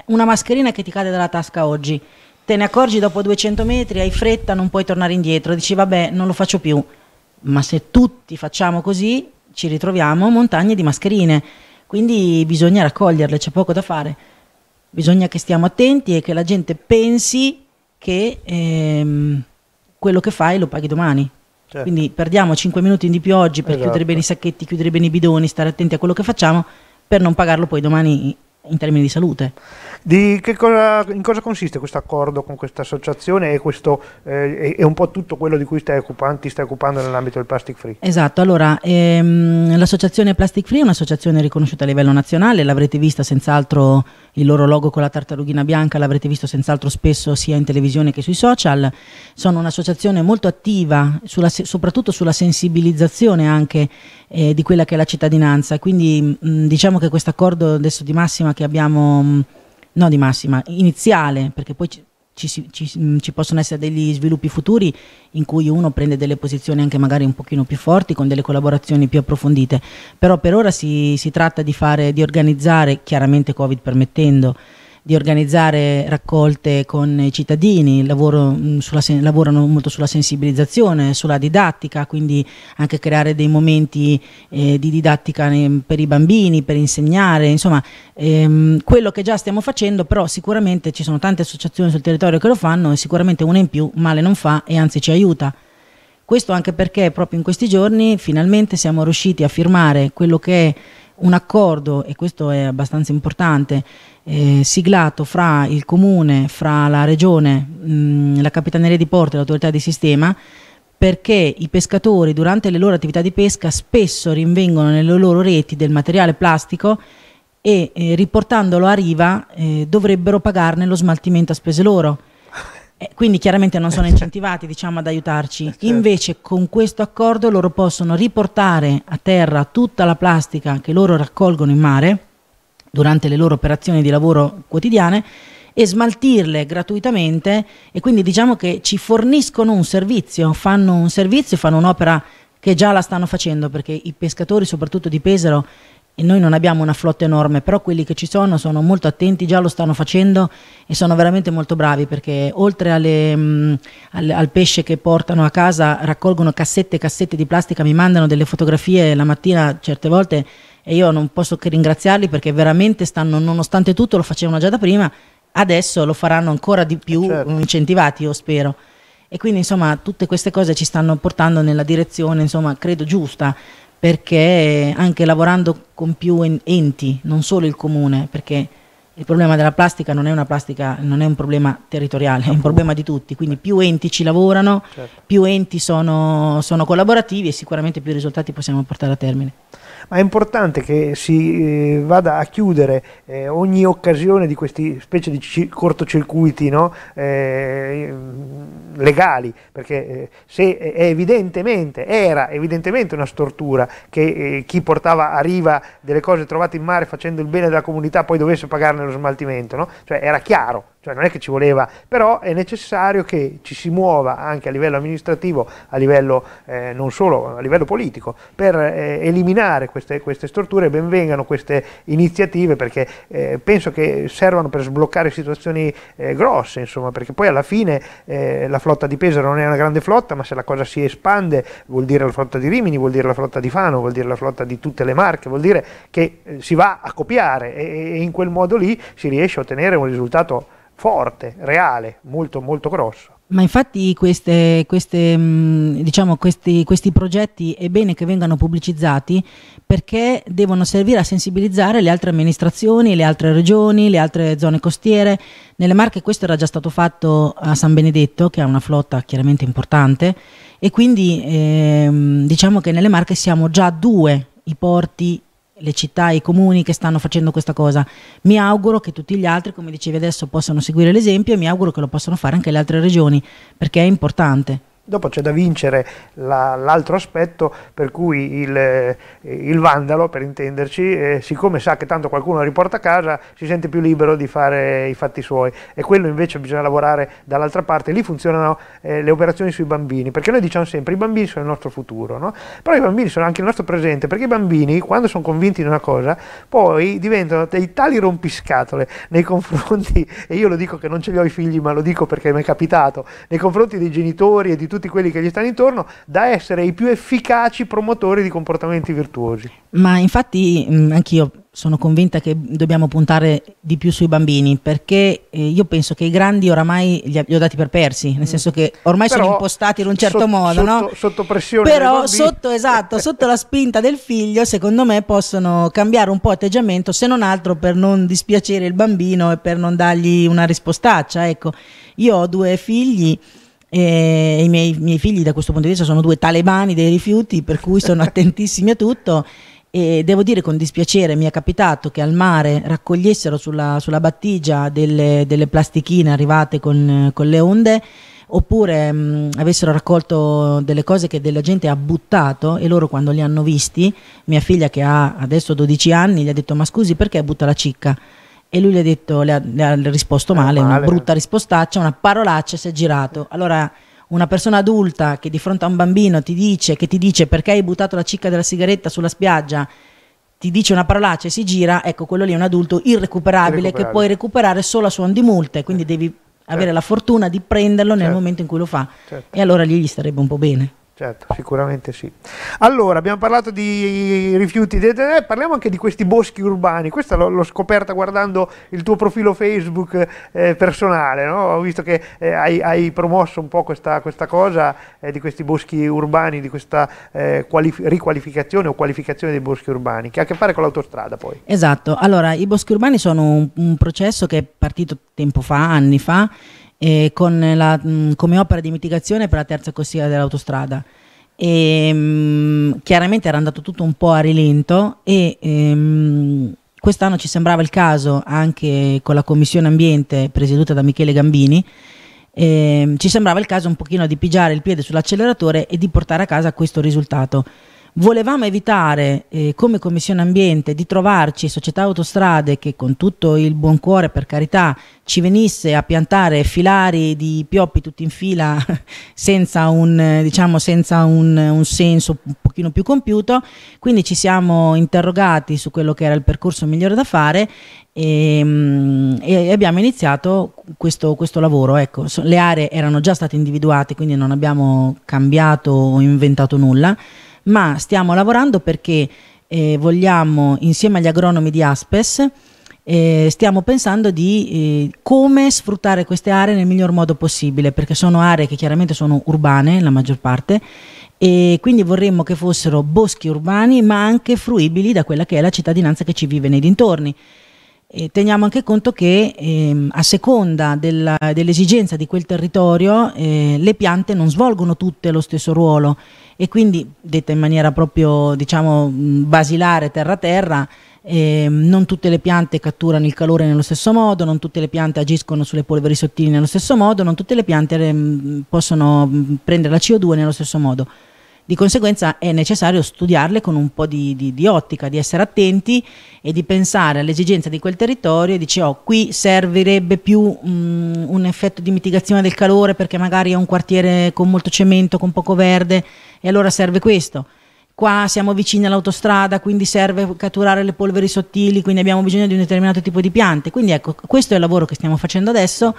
una mascherina che ti cade dalla tasca oggi, te ne accorgi dopo 200 metri, hai fretta, non puoi tornare indietro, dici vabbè non lo faccio più, ma se tutti facciamo così ci ritroviamo montagne di mascherine, quindi bisogna raccoglierle, c'è poco da fare, bisogna che stiamo attenti e che la gente pensi che... Ehm, quello che fai lo paghi domani. Certo. Quindi perdiamo 5 minuti di più oggi per esatto. chiudere bene i sacchetti, chiudere bene i bidoni, stare attenti a quello che facciamo per non pagarlo poi domani in termini di salute. Di cosa, in cosa consiste questo accordo con questa associazione e questo eh, è un po' tutto quello di cui stai ti stai occupando nell'ambito del Plastic Free? Esatto, allora ehm, l'associazione Plastic Free è un'associazione riconosciuta a livello nazionale, l'avrete vista senz'altro il loro logo con la tartarughina bianca l'avrete visto senz'altro spesso sia in televisione che sui social, sono un'associazione molto attiva sulla, soprattutto sulla sensibilizzazione anche eh, di quella che è la cittadinanza, quindi mh, mm, diciamo che questo accordo adesso di massima che abbiamo, mh, mm, no di massima, iniziale, perché poi ci, ci, mm, ci, possono essere degli sviluppi futuri in cui uno prende delle posizioni anche magari un pochino più forti con delle collaborazioni più approfondite, però per ora si, si tratta di, fare, di organizzare, chiaramente Covid permettendo, di organizzare raccolte con i cittadini, lavoro mm, sulla, lavorano molto sulla sensibilizzazione, sulla didattica, quindi anche creare dei momenti eh, di didattica eh, per i bambini, per insegnare, insomma ehm, quello che già stiamo facendo, però sicuramente ci sono tante associazioni sul territorio che lo fanno e sicuramente una in più male non fa e anzi ci aiuta. Questo anche perché proprio in questi giorni finalmente siamo riusciti a firmare quello che è un accordo, e questo è abbastanza importante, eh, siglato fra il comune, fra la regione, mh, mm, la capitaneria di porto e l'autorità di sistema perché i pescatori durante le loro attività di pesca spesso rinvengono nelle loro reti del materiale plastico e eh, riportandolo a riva eh, dovrebbero pagarne lo smaltimento a spese loro. Eh, quindi chiaramente non sono eh, certo. incentivati diciamo, ad aiutarci. Eh, certo. Invece con questo accordo loro possono riportare a terra tutta la plastica che loro raccolgono in mare durante le loro operazioni di lavoro quotidiane e smaltirle gratuitamente e quindi diciamo che ci forniscono un servizio, fanno un servizio, fanno un'opera che già la stanno facendo perché i pescatori soprattutto di Pesaro e noi non abbiamo una flotta enorme, però quelli che ci sono sono molto attenti, già lo stanno facendo e sono veramente molto bravi perché oltre alle, mh, mm, al, al, pesce che portano a casa raccolgono cassette e cassette di plastica, mi mandano delle fotografie la mattina certe volte e io non posso che ringraziarli perché veramente stanno, nonostante tutto lo facevano già da prima, adesso lo faranno ancora di più eh, certo. incentivati, io spero. E quindi insomma tutte queste cose ci stanno portando nella direzione, insomma, credo giusta, perché anche lavorando con più enti, non solo il comune, perché il problema della plastica non è, plastica, non è un problema territoriale, è un problema di tutti, quindi più enti ci lavorano, certo. più enti sono, sono collaborativi e sicuramente più risultati possiamo portare a termine ma è importante che si eh, vada a chiudere eh, ogni occasione di questi specie di cortocircuiti no? eh, legali, perché eh, se è evidentemente, era evidentemente una stortura che eh, chi portava a riva delle cose trovate in mare facendo il bene della comunità poi dovesse pagarne lo smaltimento, no? cioè era chiaro cioè non è che ci voleva, però è necessario che ci si muova anche a livello amministrativo, a livello eh, non solo, a livello politico, per eh, eliminare queste, queste storture, benvengano queste iniziative perché eh, penso che servano per sbloccare situazioni eh, grosse, insomma, perché poi alla fine eh, la flotta di Pesaro non è una grande flotta, ma se la cosa si espande vuol dire la flotta di Rimini, vuol dire la flotta di Fano, vuol dire la flotta di tutte le marche, vuol dire che eh, si va a copiare e, e in quel modo lì si riesce a ottenere un risultato forte, reale, molto molto grosso. Ma infatti queste, queste, mm, diciamo, questi, questi, progetti è bene che vengano pubblicizzati perché devono servire a sensibilizzare le altre amministrazioni, le altre regioni, le altre zone costiere. Nelle Marche questo era già stato fatto a San Benedetto, che ha una flotta chiaramente importante, e quindi ehm, diciamo che nelle Marche siamo già due i porti le città e i comuni che stanno facendo questa cosa. Mi auguro che tutti gli altri, come dicevi adesso, possano seguire l'esempio e mi auguro che lo possano fare anche le altre regioni, perché è importante. Dopo c'è da vincere l'altro aspetto per cui il, eh, il vandalo, per intenderci, eh, siccome sa che tanto qualcuno lo riporta a casa, si sente più libero di fare i fatti suoi. E quello invece bisogna lavorare dall'altra parte. Lì funzionano eh, le operazioni sui bambini, perché noi diciamo sempre i bambini sono il nostro futuro, no? però i bambini sono anche il nostro presente, perché i bambini, quando sono convinti di una cosa, poi diventano dei tali rompiscatole nei confronti, e io lo dico che non ce li ho i figli, ma lo dico perché mi è capitato, nei confronti dei genitori e di tutti tutti quelli che gli stanno intorno da essere i più efficaci promotori di comportamenti virtuosi. Ma infatti mm, anch'io sono convinta che dobbiamo puntare di più sui bambini perché eh, io penso che i grandi oramai li, ho dati per persi, nel mm. senso che ormai Però, sono impostati in un certo sotto, modo, sotto, no? sotto pressione. Però sotto, esatto, sotto la spinta del figlio, secondo me possono cambiare un po' atteggiamento, se non altro per non dispiacere il bambino e per non dargli una rispostaccia, ecco. Io ho due figli e i miei, miei, figli da questo punto di vista sono due talebani dei rifiuti, per cui sono attentissimi a tutto. E devo dire con dispiacere mi è capitato che al mare raccogliessero sulla, sulla battigia delle, delle, plastichine arrivate con, con le onde oppure mh, mm, avessero raccolto delle cose che della gente ha buttato e loro quando li hanno visti, mia figlia che ha adesso 12 anni gli ha detto ma scusi perché butta la cicca? E lui le ha, detto, le ha, le ha risposto male, eh, male, una brutta rispostaccia, una parolaccia, si è girato. Allora una persona adulta che di fronte a un bambino ti dice, che ti dice perché hai buttato la cicca della sigaretta sulla spiaggia, ti dice una parolaccia e si gira, ecco quello lì è un adulto irrecuperabile che puoi recuperare solo a suon di multe, quindi eh. devi avere certo. la fortuna di prenderlo nel certo. momento in cui lo fa certo. e allora lì gli starebbe un po' bene certo, sicuramente sì. Allora, abbiamo parlato di rifiuti, eh, parliamo anche di questi boschi urbani. Questa l'ho, scoperta guardando il tuo profilo Facebook eh, personale, no? ho visto che eh, hai, hai, promosso un po' questa, questa cosa eh, di questi boschi urbani, di questa eh, riqualificazione o qualificazione dei boschi urbani, che ha a che fare con l'autostrada poi. Esatto, allora i boschi urbani sono un, un processo che è partito tempo fa, anni fa la, come opera di mitigazione per la terza corsia dell'autostrada. E, chiaramente era andato tutto un po' a rilento e mh, ehm, quest'anno ci sembrava il caso, anche con la Commissione Ambiente presieduta da Michele Gambini, eh, ci sembrava il caso un pochino di pigiare il piede sull'acceleratore e di portare a casa questo risultato. Volevamo evitare eh, come Commissione Ambiente di trovarci società autostrade che con tutto il buon cuore per carità ci venisse a piantare filari di pioppi tutti in fila senza un, eh, diciamo, senza un, un senso un pochino più compiuto, quindi ci siamo interrogati su quello che era il percorso migliore da fare ehm, e, e abbiamo iniziato questo, questo lavoro. Ecco, le aree erano già state individuate, quindi non abbiamo cambiato o inventato nulla ma stiamo lavorando perché eh, vogliamo, insieme agli agronomi di Aspes, eh, stiamo pensando di eh, come sfruttare queste aree nel miglior modo possibile, perché sono aree che chiaramente sono urbane, la maggior parte, e quindi vorremmo che fossero boschi urbani, ma anche fruibili da quella che è la cittadinanza che ci vive nei dintorni. E teniamo anche conto che ehm, a seconda dell'esigenza di quel territorio eh, le piante non svolgono tutte lo stesso ruolo e quindi, detta in maniera proprio diciamo basilare terra-terra, eh, non tutte le piante catturano il calore nello stesso modo, non tutte le piante agiscono sulle polveri sottili nello stesso modo, non tutte le piante ehm, possono prendere la CO2 nello stesso modo. Di conseguenza è necessario studiarle con un po' di, di, di ottica, di essere attenti e di pensare all'esigenza di quel territorio e dici oh qui servirebbe più mh, mm, un effetto di mitigazione del calore perché magari è un quartiere con molto cemento, con poco verde e allora serve questo qua siamo vicini all'autostrada, quindi serve catturare le polveri sottili, quindi abbiamo bisogno di un determinato tipo di piante. Quindi ecco, questo è il lavoro che stiamo facendo adesso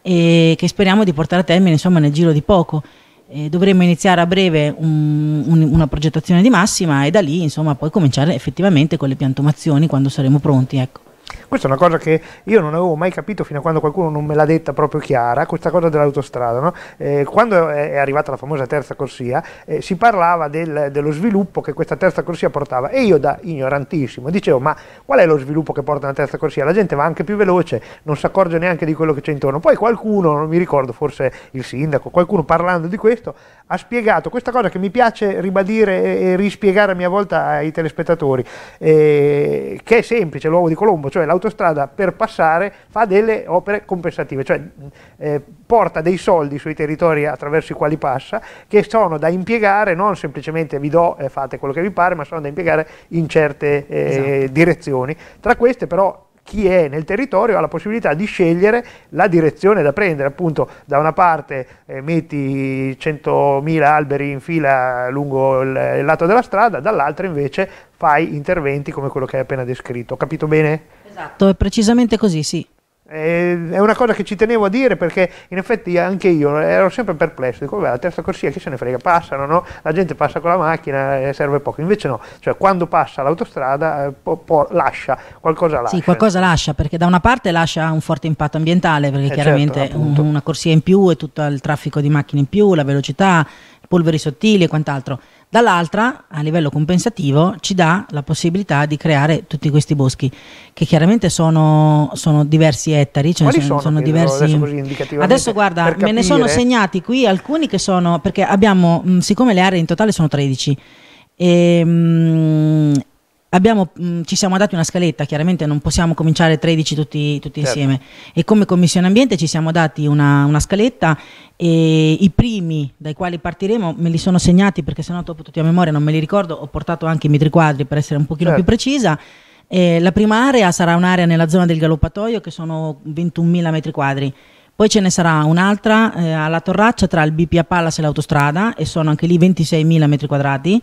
e che speriamo di portare a termine insomma, nel giro di poco eh, dovremmo iniziare a breve un, un, una progettazione di massima e da lì insomma poi cominciare effettivamente con le piantumazioni quando saremo pronti. Ecco. Questa è una cosa che io non avevo mai capito fino a quando qualcuno non me l'ha detta proprio chiara, questa cosa dell'autostrada. No? Eh, quando è arrivata la famosa terza corsia eh, si parlava del, dello sviluppo che questa terza corsia portava e io da ignorantissimo dicevo ma qual è lo sviluppo che porta una terza corsia? La gente va anche più veloce, non si accorge neanche di quello che c'è intorno. Poi qualcuno, non mi ricordo forse il sindaco, qualcuno parlando di questo ha spiegato questa cosa che mi piace ribadire e rispiegare a mia volta ai telespettatori, eh, che è semplice, l'uovo di Colombo, cioè cioè l'autostrada per passare fa delle opere compensative, cioè eh, porta dei soldi sui territori attraverso i quali passa che sono da impiegare, non semplicemente vi do e eh, fate quello che vi pare, ma sono da impiegare in certe eh, esatto. direzioni. Tra queste però chi è nel territorio ha la possibilità di scegliere la direzione da prendere, appunto da una parte eh, metti 100.000 alberi in fila lungo il, il lato della strada, dall'altra invece fai interventi come quello che hai appena descritto. Capito bene? Esatto, è precisamente così, sì. Eh, è una cosa che ci tenevo a dire perché in effetti anche io ero sempre perplesso, dico vabbè la terza corsia chi se ne frega, passano, no? la gente passa con la macchina e serve poco, invece no, cioè quando passa l'autostrada eh, po- po- lascia, qualcosa lascia. Sì, qualcosa lascia perché da una parte lascia un forte impatto ambientale perché eh certo, chiaramente certo, una corsia in più e tutto il traffico di macchine in più, la velocità, polveri sottili e quant'altro Dall'altra, a livello compensativo, ci dà la possibilità di creare tutti questi boschi, che chiaramente sono, sono diversi ettari. Cioè Quali sono, sono diversi... Adesso, adesso guarda, me capire. ne sono segnati qui alcuni che sono, perché abbiamo, mh, mm, siccome le aree in totale sono 13, e, ehm, Abbiamo, mh, ci siamo dati una scaletta, chiaramente non possiamo cominciare 13 tutti, tutti certo. insieme e come Commissione Ambiente ci siamo dati una, una, scaletta e i primi dai quali partiremo me li sono segnati perché sennò dopo tutti a memoria non me li ricordo, ho portato anche i metri quadri per essere un pochino certo. più precisa. Eh, la prima area sarà un'area nella zona del galoppatoio che sono 21.000 metri quadri. Poi ce ne sarà un'altra eh, alla Torraccia tra il BPA Palace e l'autostrada e sono anche lì 26.000 metri quadrati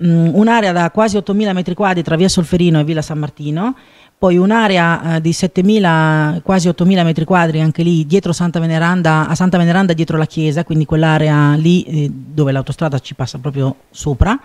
mh, mm, un'area da quasi 8.000 metri quadri tra via Solferino e villa San Martino, poi un'area eh, di 7.000, quasi 8.000 metri quadri anche lì dietro Santa Veneranda, a Santa Veneranda dietro la chiesa, quindi quell'area lì eh, dove l'autostrada ci passa proprio sopra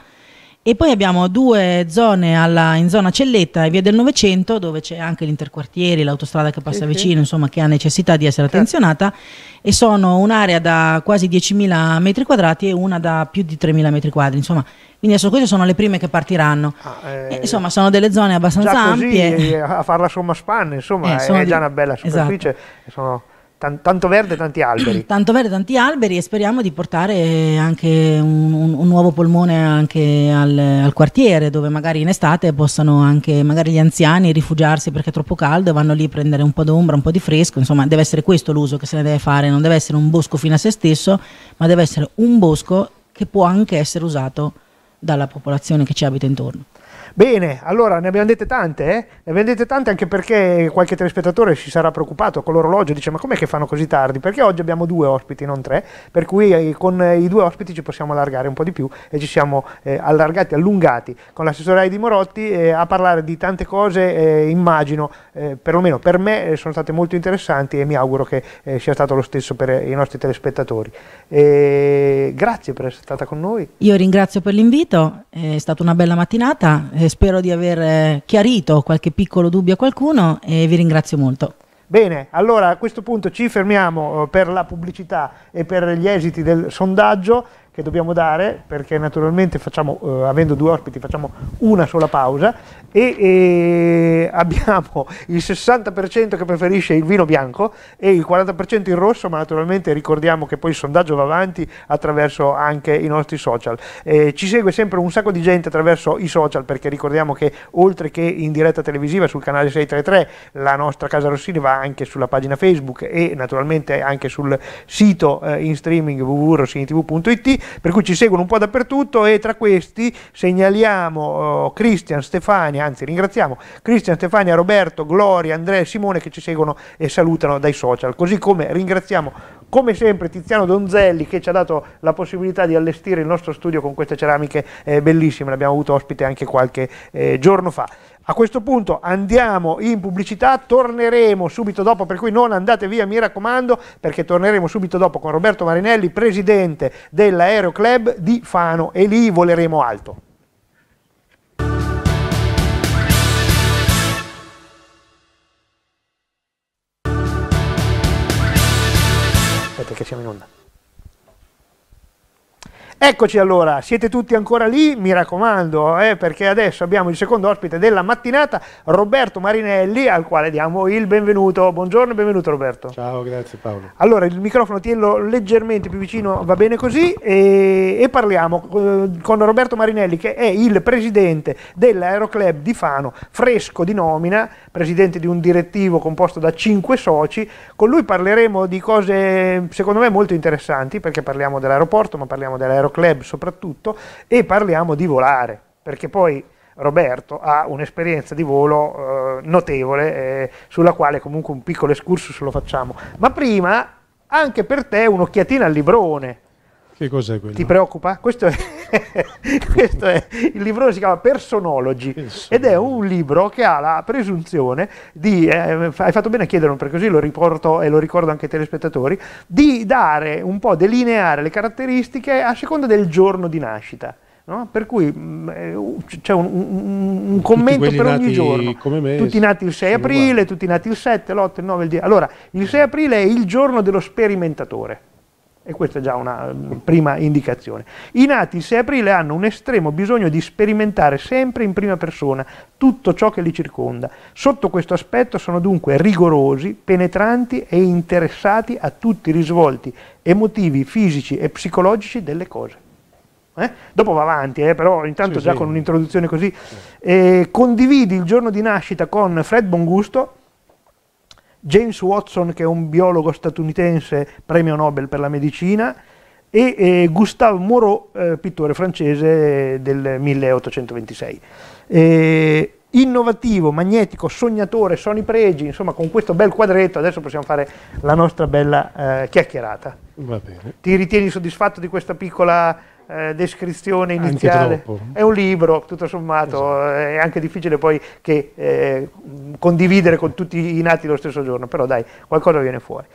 e poi abbiamo due zone alla, in zona Celletta e via del Novecento, dove c'è anche l'interquartieri, l'autostrada che passa sì, vicino, sì. insomma, che ha necessità di essere certo. attenzionata. E sono un'area da quasi 10.000 metri quadrati e una da più di 3.000 metri quadri. Insomma, quindi adesso queste sono le prime che partiranno. Ah, eh, e, insomma, sono delle zone abbastanza ampie. Eh, a fare la somma spanne, insomma, eh, è, è di... già una bella esatto. superficie. Esatto. Sono tanto verde, tanti alberi. Tanto verde, tanti alberi e speriamo di portare anche un, un, un nuovo polmone anche al, al, quartiere, dove magari in estate possano anche magari gli anziani rifugiarsi perché è troppo caldo e vanno lì a prendere un po' d'ombra, un po' di fresco. Insomma, deve essere questo l'uso che se ne deve fare, non deve essere un bosco fino a se stesso, ma deve essere un bosco che può anche essere usato dalla popolazione che ci abita intorno. Bene, allora ne abbiamo dette tante, eh? ne abbiamo dette tante anche perché qualche telespettatore si sarà preoccupato con l'orologio, dice ma com'è che fanno così tardi? Perché oggi abbiamo due ospiti, non tre, per cui eh, con eh, i due ospiti ci possiamo allargare un po' di più e ci siamo eh, allargati, allungati con l'assessore Heidi Morotti eh, a parlare di tante cose, eh, immagino, perlomeno per me sono state molto interessanti e mi auguro che sia stato lo stesso per i nostri telespettatori. grazie per essere stata con noi. Io ringrazio per l'invito, è stata una bella mattinata eh, spero di aver eh, chiarito qualche piccolo dubbio a qualcuno e vi ringrazio molto. Bene, allora a questo punto ci fermiamo eh, per la pubblicità e per gli esiti del sondaggio che dobbiamo dare, perché naturalmente facciamo, eh, avendo due ospiti facciamo una sola pausa e, e abbiamo il 60% che preferisce il vino bianco e il 40% il rosso, ma naturalmente ricordiamo che poi il sondaggio va avanti attraverso anche i nostri social. Eh, ci segue sempre un sacco di gente attraverso i social perché ricordiamo che oltre che in diretta televisiva sul canale 633 la nostra Casa Rossini va anche sulla pagina Facebook e naturalmente anche sul sito eh, in streaming www.rossinitv.it per cui ci seguono un po' dappertutto e tra questi segnaliamo oh, Cristian, Stefania, anzi ringraziamo Cristian, Stefania, Roberto, Gloria, Andrea e Simone che ci seguono e salutano dai social, così come ringraziamo come sempre Tiziano Donzelli che ci ha dato la possibilità di allestire il nostro studio con queste ceramiche eh, bellissime, l'abbiamo avuto ospite anche qualche eh, giorno fa. A questo punto andiamo in pubblicità, torneremo subito dopo, per cui non andate via mi raccomando, perché torneremo subito dopo con Roberto Marinelli, presidente dell'Aeroclub di Fano e lì voleremo alto. Aspetta che siamo in onda. Eccoci allora, siete tutti ancora lì, mi raccomando, eh, perché adesso abbiamo il secondo ospite della mattinata, Roberto Marinelli, al quale diamo il benvenuto. Buongiorno e benvenuto Roberto. Ciao, grazie Paolo. Allora, il microfono tienilo leggermente più vicino, va bene così, e, e parliamo eh, con Roberto Marinelli, che è il presidente dell'Aeroclub di Fano, fresco di nomina, presidente di un direttivo composto da cinque soci. Con lui parleremo di cose, secondo me, molto interessanti, perché parliamo dell'aeroporto, ma parliamo dell'aeroporto aeroclub soprattutto, e parliamo di volare, perché poi Roberto ha un'esperienza di volo eh, notevole eh, sulla quale comunque un piccolo escursus lo facciamo. Ma prima anche per te un'occhiatina al librone che cos'è quello? Ti preoccupa? Questo è, questo è il librone si chiama Personology ed è un libro che ha la presunzione di, eh, hai fatto bene a chiederlo perché così lo riporto e lo ricordo anche ai telespettatori, di dare un po', delineare le caratteristiche a seconda del giorno di nascita. No? Per cui mm, eh, c'è un, un, un commento per ogni giorno. Me, tutti nati il 6 aprile, uguali. tutti nati il 7, l'8, il 9, il 10. Allora, il 6 aprile è il giorno dello sperimentatore. E questa è già una mm, prima indicazione. I nati il 6 aprile hanno un estremo bisogno di sperimentare sempre in prima persona tutto ciò che li circonda. Sotto questo aspetto sono dunque rigorosi, penetranti e interessati a tutti i risvolti emotivi, fisici e psicologici delle cose. Eh? Dopo va avanti, eh, però intanto sì, già sì. con un'introduzione così. Eh, condividi il giorno di nascita con Fred Bongusto, James Watson, che è un biologo statunitense, premio Nobel per la medicina, e eh, Gustave Moreau, eh, pittore francese del 1826. Eh, innovativo, magnetico, sognatore, sono i pregi, insomma con questo bel quadretto adesso possiamo fare la nostra bella eh, chiacchierata. Va bene. Ti ritieni soddisfatto di questa piccola eh, descrizione iniziale. È un libro, tutto sommato, esatto. Eh, è anche difficile poi che, eh, condividere con tutti i nati lo stesso giorno, però dai, qualcosa viene fuori.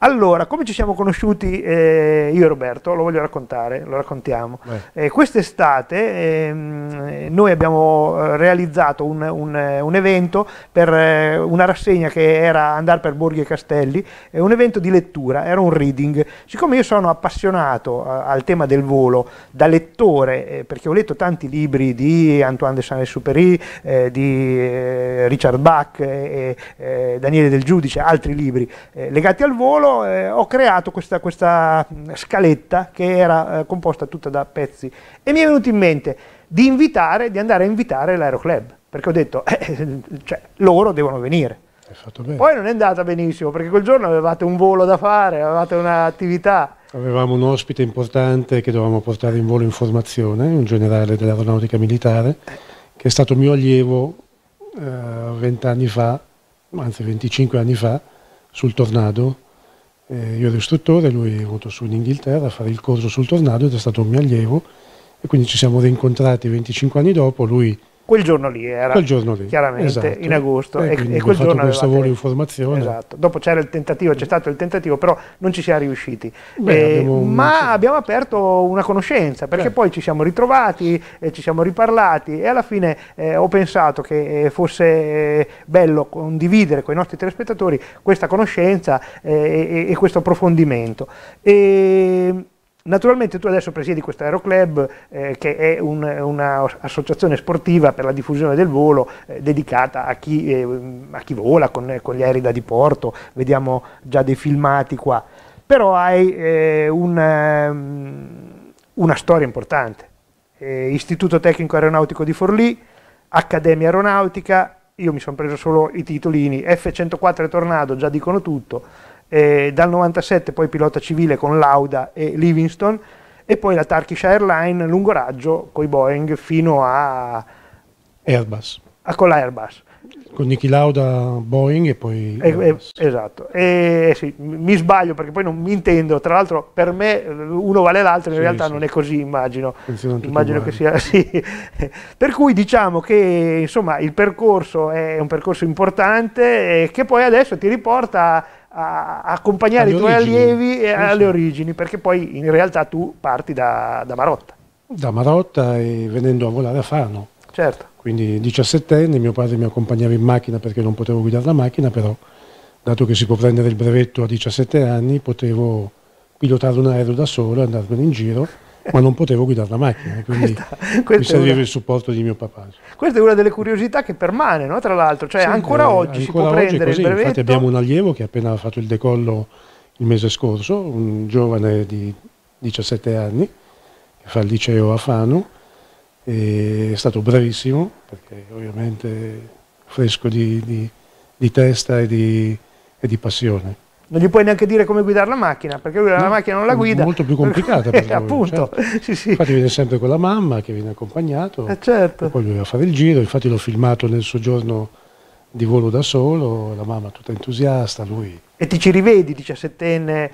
Allora, come ci siamo conosciuti eh, io e Roberto, lo voglio raccontare, lo raccontiamo. Eh, quest'estate ehm, noi abbiamo eh, realizzato un, un, eh, un, evento per eh, una rassegna che era andare per Borghi e Castelli, un evento di lettura, era un reading. Siccome io sono appassionato al tema del volo da lettore, perché ho letto tanti libri di Antoine de Saint-Exupéry, eh, di eh, Richard Bach, eh, Daniele del Giudice, altri libri legati al volo, loro eh, ho creato questa, questa, mm, scaletta che era eh, composta tutta da pezzi e mi è venuto in mente di invitare, di andare a invitare l'Aeroclub, perché ho detto, eh, eh cioè, loro devono venire. Poi non è andata benissimo, perché quel giorno avevate un volo da fare, avevate un'attività. Avevamo un ospite importante che dovevamo portare in volo in formazione, un generale dell'aeronautica militare, che è stato mio allievo eh, vent'anni fa, anzi 25 anni fa, sul Tornado, eh, io ero istruttore, lui è venuto su in Inghilterra a fare il corso sul tornado ed è stato un mio allievo e quindi ci siamo rincontrati 25 anni dopo, lui quel giorno lì era, quel giorno lì, chiaramente, esatto. in agosto. E, e, e quel giorno questo avevate... volo informazione. Esatto, dopo c'era il tentativo, c'è stato il tentativo, però non ci siamo riusciti. Beh, eh, abbiamo... Ma abbiamo aperto una conoscenza, perché certo. poi ci siamo ritrovati, eh, ci siamo riparlati e alla fine eh, ho pensato che eh, fosse eh, bello condividere con i nostri telespettatori questa conoscenza eh, e, e, questo approfondimento. E, ehm, Naturalmente tu adesso presiedi questo aeroclub eh, che è un'associazione sportiva per la diffusione del volo eh, dedicata a chi, eh, a chi vola con, con, gli aerei da diporto, vediamo già dei filmati qua, però hai eh, una, ehm, una storia importante. Eh, Istituto Tecnico Aeronautico di Forlì, Accademia Aeronautica, io mi sono preso solo i titolini, F-104 e Tornado già dicono tutto, eh, dal 97 poi pilota civile con Lauda e Livingston e poi la Turkish Airlines lungo raggio con i Boeing fino a Airbus. A, ah, con l'Airbus. Con Niki Lauda, Boeing e poi... Eh, esatto, e, eh, sì, mi sbaglio perché poi non mi intendo, tra l'altro per me eh, uno vale l'altro, in sì, realtà sì. non è così immagino, immagino che sia sì. per cui diciamo che insomma il percorso è un percorso importante eh, che poi adesso ti riporta a accompagnare i tuoi origini. allievi sì, alle sì. origini, perché poi in realtà tu parti da, da, Marotta. Da Marotta e venendo a volare a Fano. Certo. Quindi 17 anni, mio padre mi accompagnava in macchina perché non potevo guidare la macchina, però dato che si può prendere il brevetto a 17 anni, potevo pilotare un aereo da solo e andarmene in giro ma non potevo guidare la macchina, eh, quindi questa, questa mi serviva una... il supporto di mio papà. Questa è una delle curiosità che permane, no? tra l'altro, cioè sì, ancora eh, oggi ancora si può oggi prendere così. il brevetto. Infatti abbiamo un allievo che ha appena fatto il decollo il mese scorso, un giovane di 17 anni, che fa il liceo a Fano, è stato bravissimo, perché ovviamente fresco di, di, di testa e di, e di passione non gli puoi neanche dire come guidare la macchina, perché lui no, la macchina non la guida. È molto più complicata per eh, lui. Certo. appunto. Certo. Sì, sì. Infatti viene sempre con la mamma che viene accompagnato, eh certo. poi lui va a fare il giro, infatti l'ho filmato nel soggiorno di volo da solo, la mamma tutta entusiasta, lui... E ti ci rivedi, 17enne,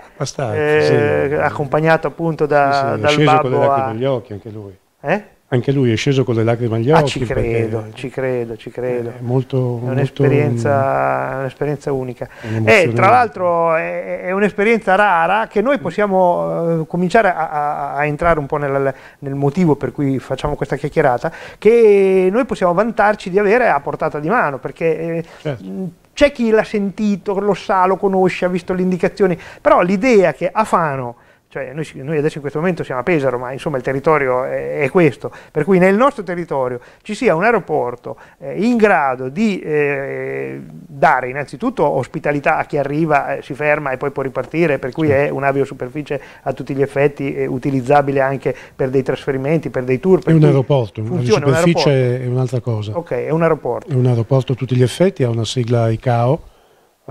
eh, sì. accompagnato appunto da, sì, sì, dal babbo con le lacrime negli occhi anche lui. Eh? Anche lui è sceso con le lacrime agli ah, occhi. Ci credo, ci credo, ci credo. È, molto, è un'esperienza, un... un'esperienza, unica. E eh, tra l'altro è, è, un'esperienza rara che noi mm. possiamo uh, cominciare a, a, a, entrare un po' nel, nel, motivo per cui facciamo questa chiacchierata, che noi possiamo vantarci di avere a portata di mano, perché eh, certo. Mm, c'è chi l'ha sentito, lo sa, lo conosce, ha visto le indicazioni, però l'idea che a Fano cioè noi, noi, adesso in questo momento siamo a Pesaro, ma insomma il territorio è, è questo, per cui nel nostro territorio ci sia un aeroporto eh, in grado di eh, dare innanzitutto ospitalità a chi arriva, eh, si ferma e poi può ripartire, per cui è un'aviosuperficie a tutti gli effetti eh, utilizzabile anche per dei trasferimenti, per dei tour. Per è un aeroporto, funziona, una superficie è un'altra cosa. Ok, è un aeroporto. È un aeroporto a tutti gli effetti, ha una sigla ICAO,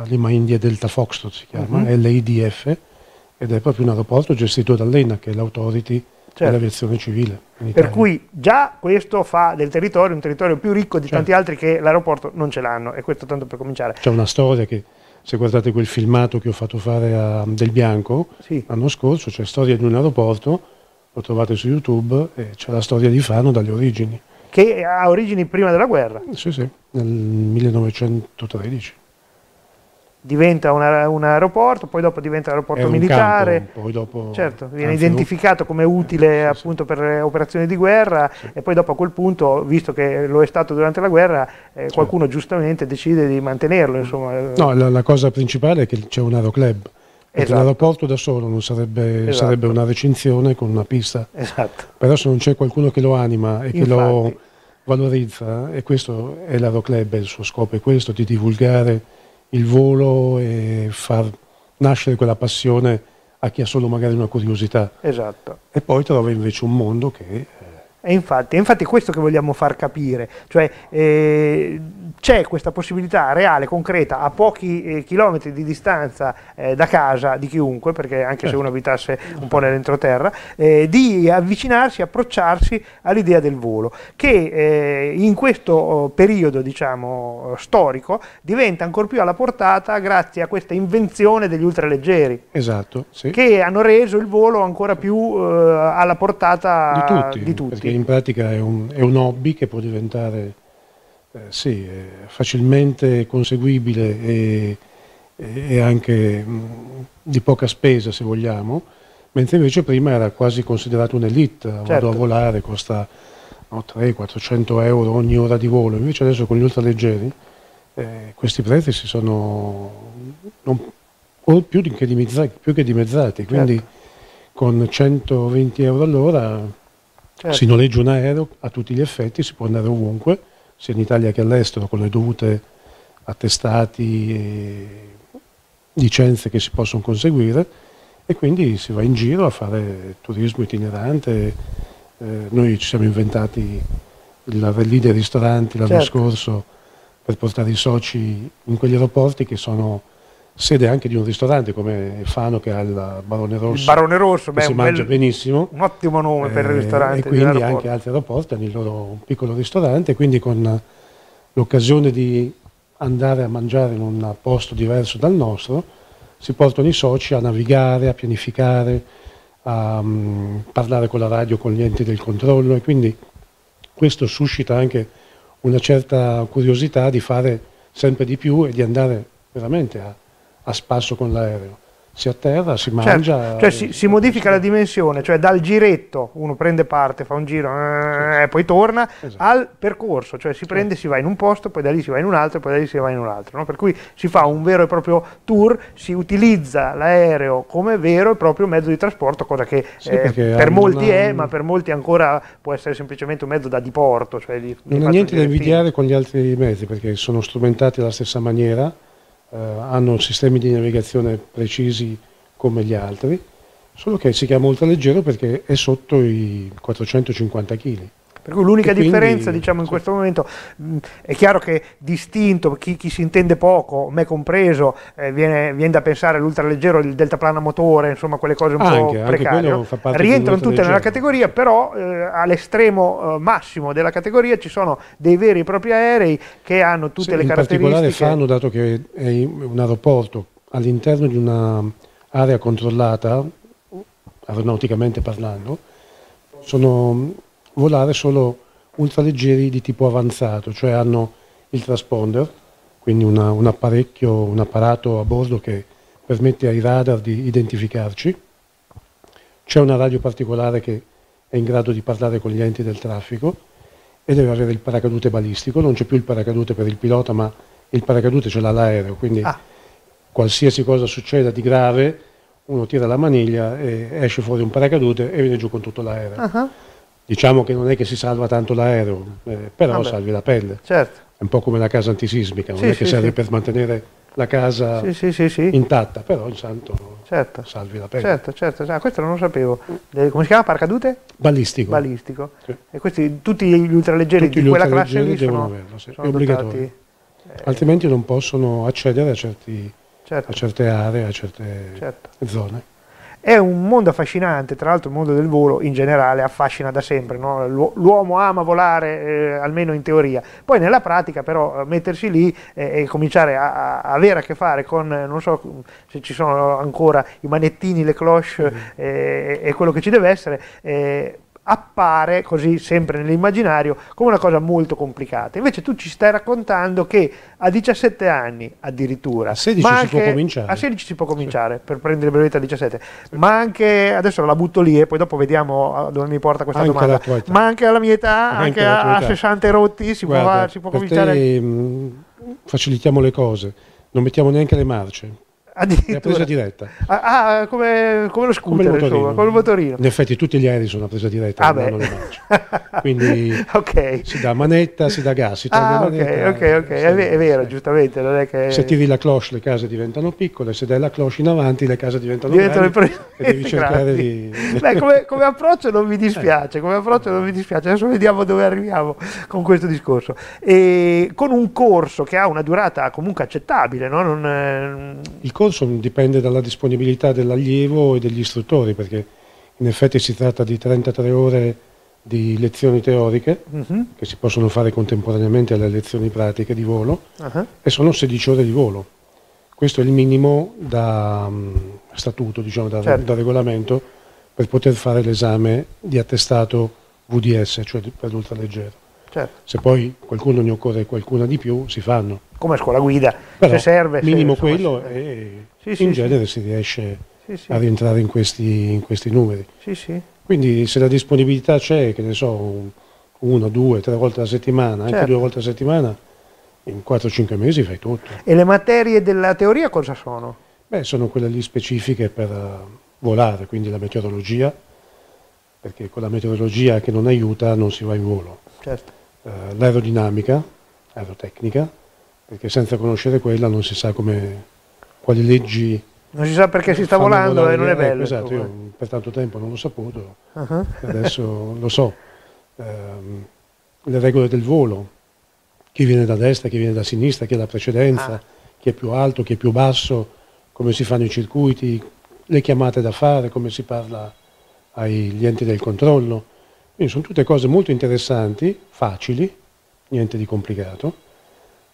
Lima India Delta Foxtrot si chiama, uh mhm. -huh. LIDF ed è proprio un aeroporto gestito dall'ENA, che è l'autority certo. dell'aviazione civile. Per cui già questo fa del territorio un territorio più ricco di certo. tanti altri che l'aeroporto non ce l'hanno, e questo tanto per cominciare. C'è una storia che, se guardate quel filmato che ho fatto fare a Del Bianco sì. l'anno scorso, c'è storia di un aeroporto, lo trovate su YouTube, e c'è la storia di Fano dalle origini. Che ha origini prima della guerra? Sì, sì, nel 1913 diventa una, un aeroporto, poi dopo diventa aeroporto militare, campo, dopo, certo, viene identificato come eh, utile sì, appunto sì. per operazioni di guerra sì. e poi dopo a quel punto, visto che lo è stato durante la guerra, eh, certo. qualcuno giustamente decide di mantenerlo. Insomma. Eh. No, la, la cosa principale è che c'è un aeroclub. Perché esatto. l'aeroporto da solo non sarebbe, esatto. sarebbe, una recinzione con una pista. Esatto. Però se non c'è qualcuno che lo anima e Infatti. che lo valorizza, eh, e questo è l'aeroclub, il suo scopo è questo, di divulgare il volo e far nascere quella passione a chi ha solo magari una curiosità. Esatto. E poi trova invece un mondo che è e infatti, è infatti questo che vogliamo far capire, cioè eh, c'è questa possibilità reale, concreta, a pochi eh, chilometri di distanza eh, da casa di chiunque, perché anche certo. se uno abitasse un po' nell'entroterra, eh, di avvicinarsi, approcciarsi all'idea del volo, che eh, in questo oh, periodo diciamo, storico diventa ancora più alla portata grazie a questa invenzione degli ultraleggeri, esatto, sì. che hanno reso il volo ancora più eh, alla portata di tutti. Di tutti in pratica è un, è un hobby che può diventare eh, sì, eh, facilmente conseguibile e, e anche mh, mm, di poca spesa se vogliamo, mentre invece prima era quasi considerato un'elite, certo. a volare, costa no, 300-400 euro ogni ora di volo, invece adesso con gli ultraleggeri eh, questi prezzi si sono non, più, che dimezzati, più che dimezzati quindi certo. con 120 euro all'ora Certo. Si noleggia un aereo a tutti gli effetti, si può andare ovunque, sia in Italia che all'estero, con le dovute attestati e licenze che si possono conseguire e quindi si va in giro a fare turismo itinerante. Eh, noi ci siamo inventati il rally dei ristoranti l'anno certo. scorso per portare i soci in quegli aeroporti che sono sede anche di un ristorante come Fano che ha il Barone Rosso. Il Barone Rosso, beh, si mangia bel, benissimo. Un ottimo nome per il eh, ristorante. E quindi anche altri aeroporti hanno il loro piccolo ristorante, quindi con l'occasione di andare a mangiare in un posto diverso dal nostro, si portano i soci a navigare, a pianificare, a um, parlare con la radio, con gli enti del controllo e quindi questo suscita anche una certa curiosità di fare sempre di più e di andare veramente a a spasso con l'aereo. Si atterra, si certo, mangia. Certo. Cioè, si, si modifica la dimensione, cioè dal giretto uno prende parte, fa un giro sì. e eh, poi torna esatto. al percorso, cioè si prende, sì. si va in un posto, poi da lì si va in un altro, poi da lì si va in un altro. No? Per cui si fa un vero e proprio tour, si utilizza l'aereo come vero e proprio mezzo di trasporto, cosa che sì, eh, per molti una... è, ma per molti ancora può essere semplicemente un mezzo da diporto. Cioè di, non ha niente da invidiare con gli altri mezzi perché sono strumentati alla stessa maniera eh, hanno sistemi di navigazione precisi come gli altri, solo che si chiama ultraleggero perché è sotto i 450 kg. Per cui l'unica quindi, differenza, diciamo, in sì. questo momento mh, è chiaro che distinto, chi, chi, si intende poco, me compreso, eh, viene, viene, da pensare all'ultraleggero, il deltaplano motore, insomma, quelle cose un anche, po' precarie. Rientrano tutte nella categoria, però eh, all'estremo eh, massimo della categoria ci sono dei veri e propri aerei che hanno tutte sì, le in caratteristiche. In particolare fanno, dato che è un aeroporto all'interno di un'area controllata, aeronauticamente parlando, sono volare solo ultraleggeri di tipo avanzato, cioè hanno il transponder, quindi una, un apparecchio, un apparato a bordo che permette ai radar di identificarci, c'è una radio particolare che è in grado di parlare con gli enti del traffico e deve avere il paracadute balistico, non c'è più il paracadute per il pilota ma il paracadute ce l'ha l'aereo, quindi ah. qualsiasi cosa succeda di grave uno tira la maniglia e esce fuori un paracadute e viene giù con tutto l'aereo. Uh -huh diciamo che non è che si salva tanto l'aereo, eh, però Vabbè. salvi la pelle. Certo. È un po' come la casa antisismica, non sì, è che sì, serve sì. per mantenere la casa intatta, però intanto certo. salvi la pelle. Certo, certo, ah, questo non lo sapevo. Eh, come si chiama? Paracadute? Ballistico. Ballistico. E questi, tutti gli ultraleggeri tutti di gli quella classe lì sono, averlo, sono dotati, eh, Altrimenti non possono accedere a, certi, certo. a certe aree, a certe certo. zone. È un mondo affascinante, tra l'altro il mondo del volo in generale affascina da sempre, no? l'uomo ama volare, eh, almeno in teoria, poi nella pratica però eh, mettersi lì eh, e cominciare a, a, avere a che fare con, eh, non so se ci sono ancora i manettini, le cloche mm. e quello che ci deve essere, appare così sempre nell'immaginario come una cosa molto complicata. Invece tu ci stai raccontando che a 17 anni addirittura, a 16 si può cominciare. A 16 si può cominciare sì. per prendere il brevetto a 17, sì. ma anche adesso la butto lì e poi dopo vediamo dove mi porta questa anche domanda. Ma anche alla mia età, anche, anche a, 60 rotti si Guarda, può, si può cominciare. Te, mm, mh, facilitiamo le cose, non mettiamo neanche le marce Addirittura. presa diretta. Ah, ah come, come, lo scooter, come il, insomma, come il, motorino. In effetti tutti gli aerei sono a presa diretta, ah non Quindi okay. si dà manetta, si dà gas, si ah, manetta, okay, ok, ok, è, è vero, giustamente. Non è che... Se tiri la cloche le case diventano piccole, se dai la cloche in avanti le case diventano, diventano grandi e devi cercare di... Beh, come, come, approccio non mi dispiace, eh. come approccio non mi dispiace. Adesso vediamo dove arriviamo con questo discorso. E con un corso che ha una durata comunque accettabile, no? Non, eh, il corso percorso dipende dalla disponibilità dell'allievo e degli istruttori, perché in effetti si tratta di 33 ore di lezioni teoriche uh mhm. -huh. che si possono fare contemporaneamente alle lezioni pratiche di volo uh -huh. e sono 16 ore di volo. Questo è il minimo da um, statuto, diciamo, da, certo. da regolamento per poter fare l'esame di attestato VDS, cioè per l'ultraleggero. Certo. Se poi qualcuno ne occorre qualcuna di più, si fanno. Come scuola guida, Però, se serve... Minimo se, quello e eh. sì, sì, in genere si riesce a rientrare in questi, in questi numeri. Quindi se la disponibilità c'è, che ne so, un, una, due, tre volte alla settimana, certo. anche due volte alla settimana, in 4-5 mesi fai tutto. E le materie della teoria cosa sono? Beh, sono quelle lì specifiche per eh, volare, quindi la meteorologia, perché con la meteorologia che non aiuta non si va in volo. Certo eh, l'aerodinamica, aerotecnica, perché senza conoscere quella non si sa come, quali leggi... Non si sa perché si sta volando volare. e non è bello. Eh, esatto, io per tanto tempo non l'ho saputo, uh -huh. adesso lo so. Eh, le regole del volo, chi viene da destra, chi viene da sinistra, chi ha la precedenza, ah. chi è più alto, chi è più basso, come si fanno i circuiti, le chiamate da fare, come si parla agli enti del controllo. Quindi sono tutte cose molto interessanti, facili, niente di complicato,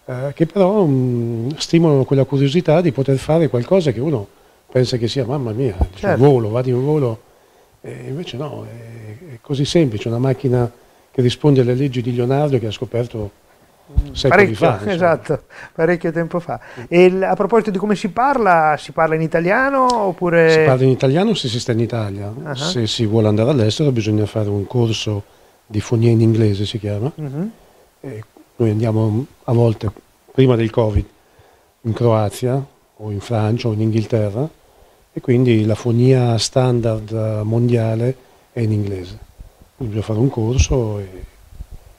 eh, che però mh, mm, stimolano quella curiosità di poter fare qualcosa che uno pensa che sia, mamma mia, cioè, certo. Cioè, volo, vado in volo, e invece no, è, è così semplice, una macchina che risponde alle leggi di Leonardo che ha scoperto Parecchio, fa, esatto, parecchio tempo fa. E a proposito di come si parla, si parla in italiano oppure... Si parla in italiano se si sta in Italia, uh-huh. se si vuole andare all'estero bisogna fare un corso di fonia in inglese si chiama. Uh-huh. noi andiamo mm, a volte, prima del Covid, in Croazia o in Francia o in Inghilterra e quindi la fonia standard mondiale è in inglese. Quindi bisogna fare un corso e,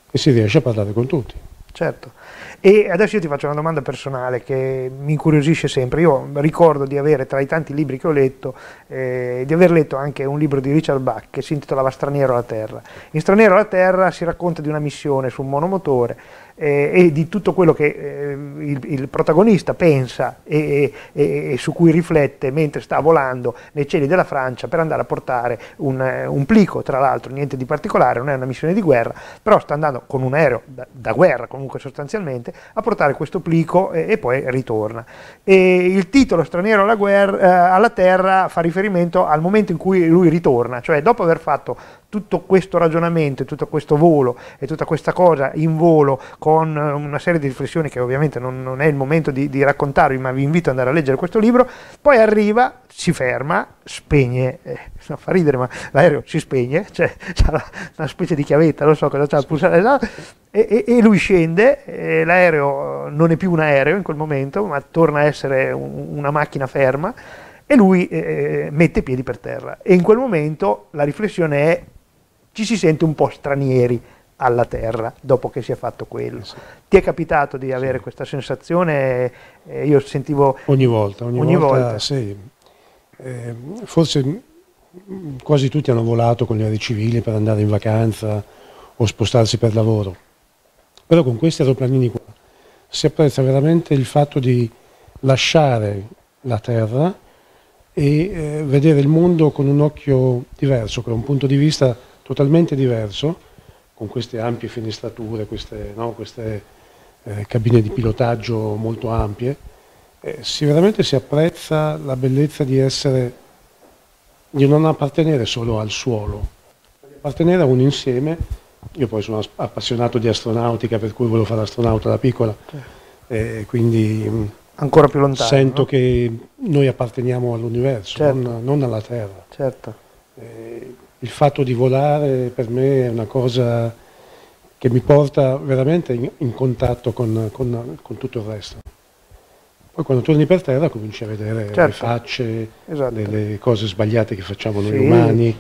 e si riesce a parlare con tutti certo. E adesso io ti faccio una domanda personale che mi incuriosisce sempre. Io ricordo di avere tra i tanti libri che ho letto, eh, di aver letto anche un libro di Richard Bach che si intitolava Straniero alla Terra. In Straniero alla Terra si racconta di una missione su un monomotore eh, e di tutto quello che eh, il, il, protagonista pensa e, e, e, su cui riflette mentre sta volando nei cieli della Francia per andare a portare un, eh, un plico, tra l'altro niente di particolare, non è una missione di guerra, però sta andando con un aereo da, da guerra comunque sostanzialmente a portare questo plico e, e poi ritorna. E il titolo Straniero alla, guerra, eh, alla Terra fa riferimento al momento in cui lui ritorna, cioè dopo aver fatto tutto questo ragionamento, tutto questo volo e tutta questa cosa in volo con con eh, una serie di riflessioni che ovviamente non, non è il momento di, di, raccontarvi, ma vi invito ad andare a leggere questo libro, poi arriva, si ferma, spegne, eh, fa ridere ma l'aereo si spegne, cioè c'ha una specie di chiavetta, non so cosa c'ha, il pulsante, e, e, lui scende, l'aereo non è più un aereo in quel momento, ma torna a essere un, una macchina ferma, e lui eh, eh mette i piedi per terra. E in quel momento la riflessione è ci si sente un po' stranieri alla terra dopo che si è fatto quello. Eh sì. Ti è capitato di avere sì. questa sensazione? Eh, io sentivo... Ogni volta, ogni, ogni volta, volta. Sì. Eh, forse quasi tutti hanno volato con gli aerei civili per andare in vacanza o spostarsi per lavoro. Però con questi aeroplanini qua si apprezza veramente il fatto di lasciare la terra e eh, vedere il mondo con un occhio diverso, con un punto di vista totalmente diverso con queste ampie finestrature, queste, no, queste eh, cabine di pilotaggio molto ampie, eh, si, veramente si apprezza la bellezza di essere, di non appartenere solo al suolo, di appartenere a un insieme. Io poi sono appassionato di astronautica, per cui volevo fare astronauta da piccola, certo. eh, quindi mm, ancora più lontano. Sento no? che noi apparteniamo all'universo, certo. non, non, alla Terra. Certo. Eh, il fatto di volare per me è una cosa che mi porta veramente in, in contatto con, con, con, tutto il resto. Poi quando torni per terra cominci a vedere certo. le facce, esatto. le, le, cose sbagliate che facciamo noi sì. umani,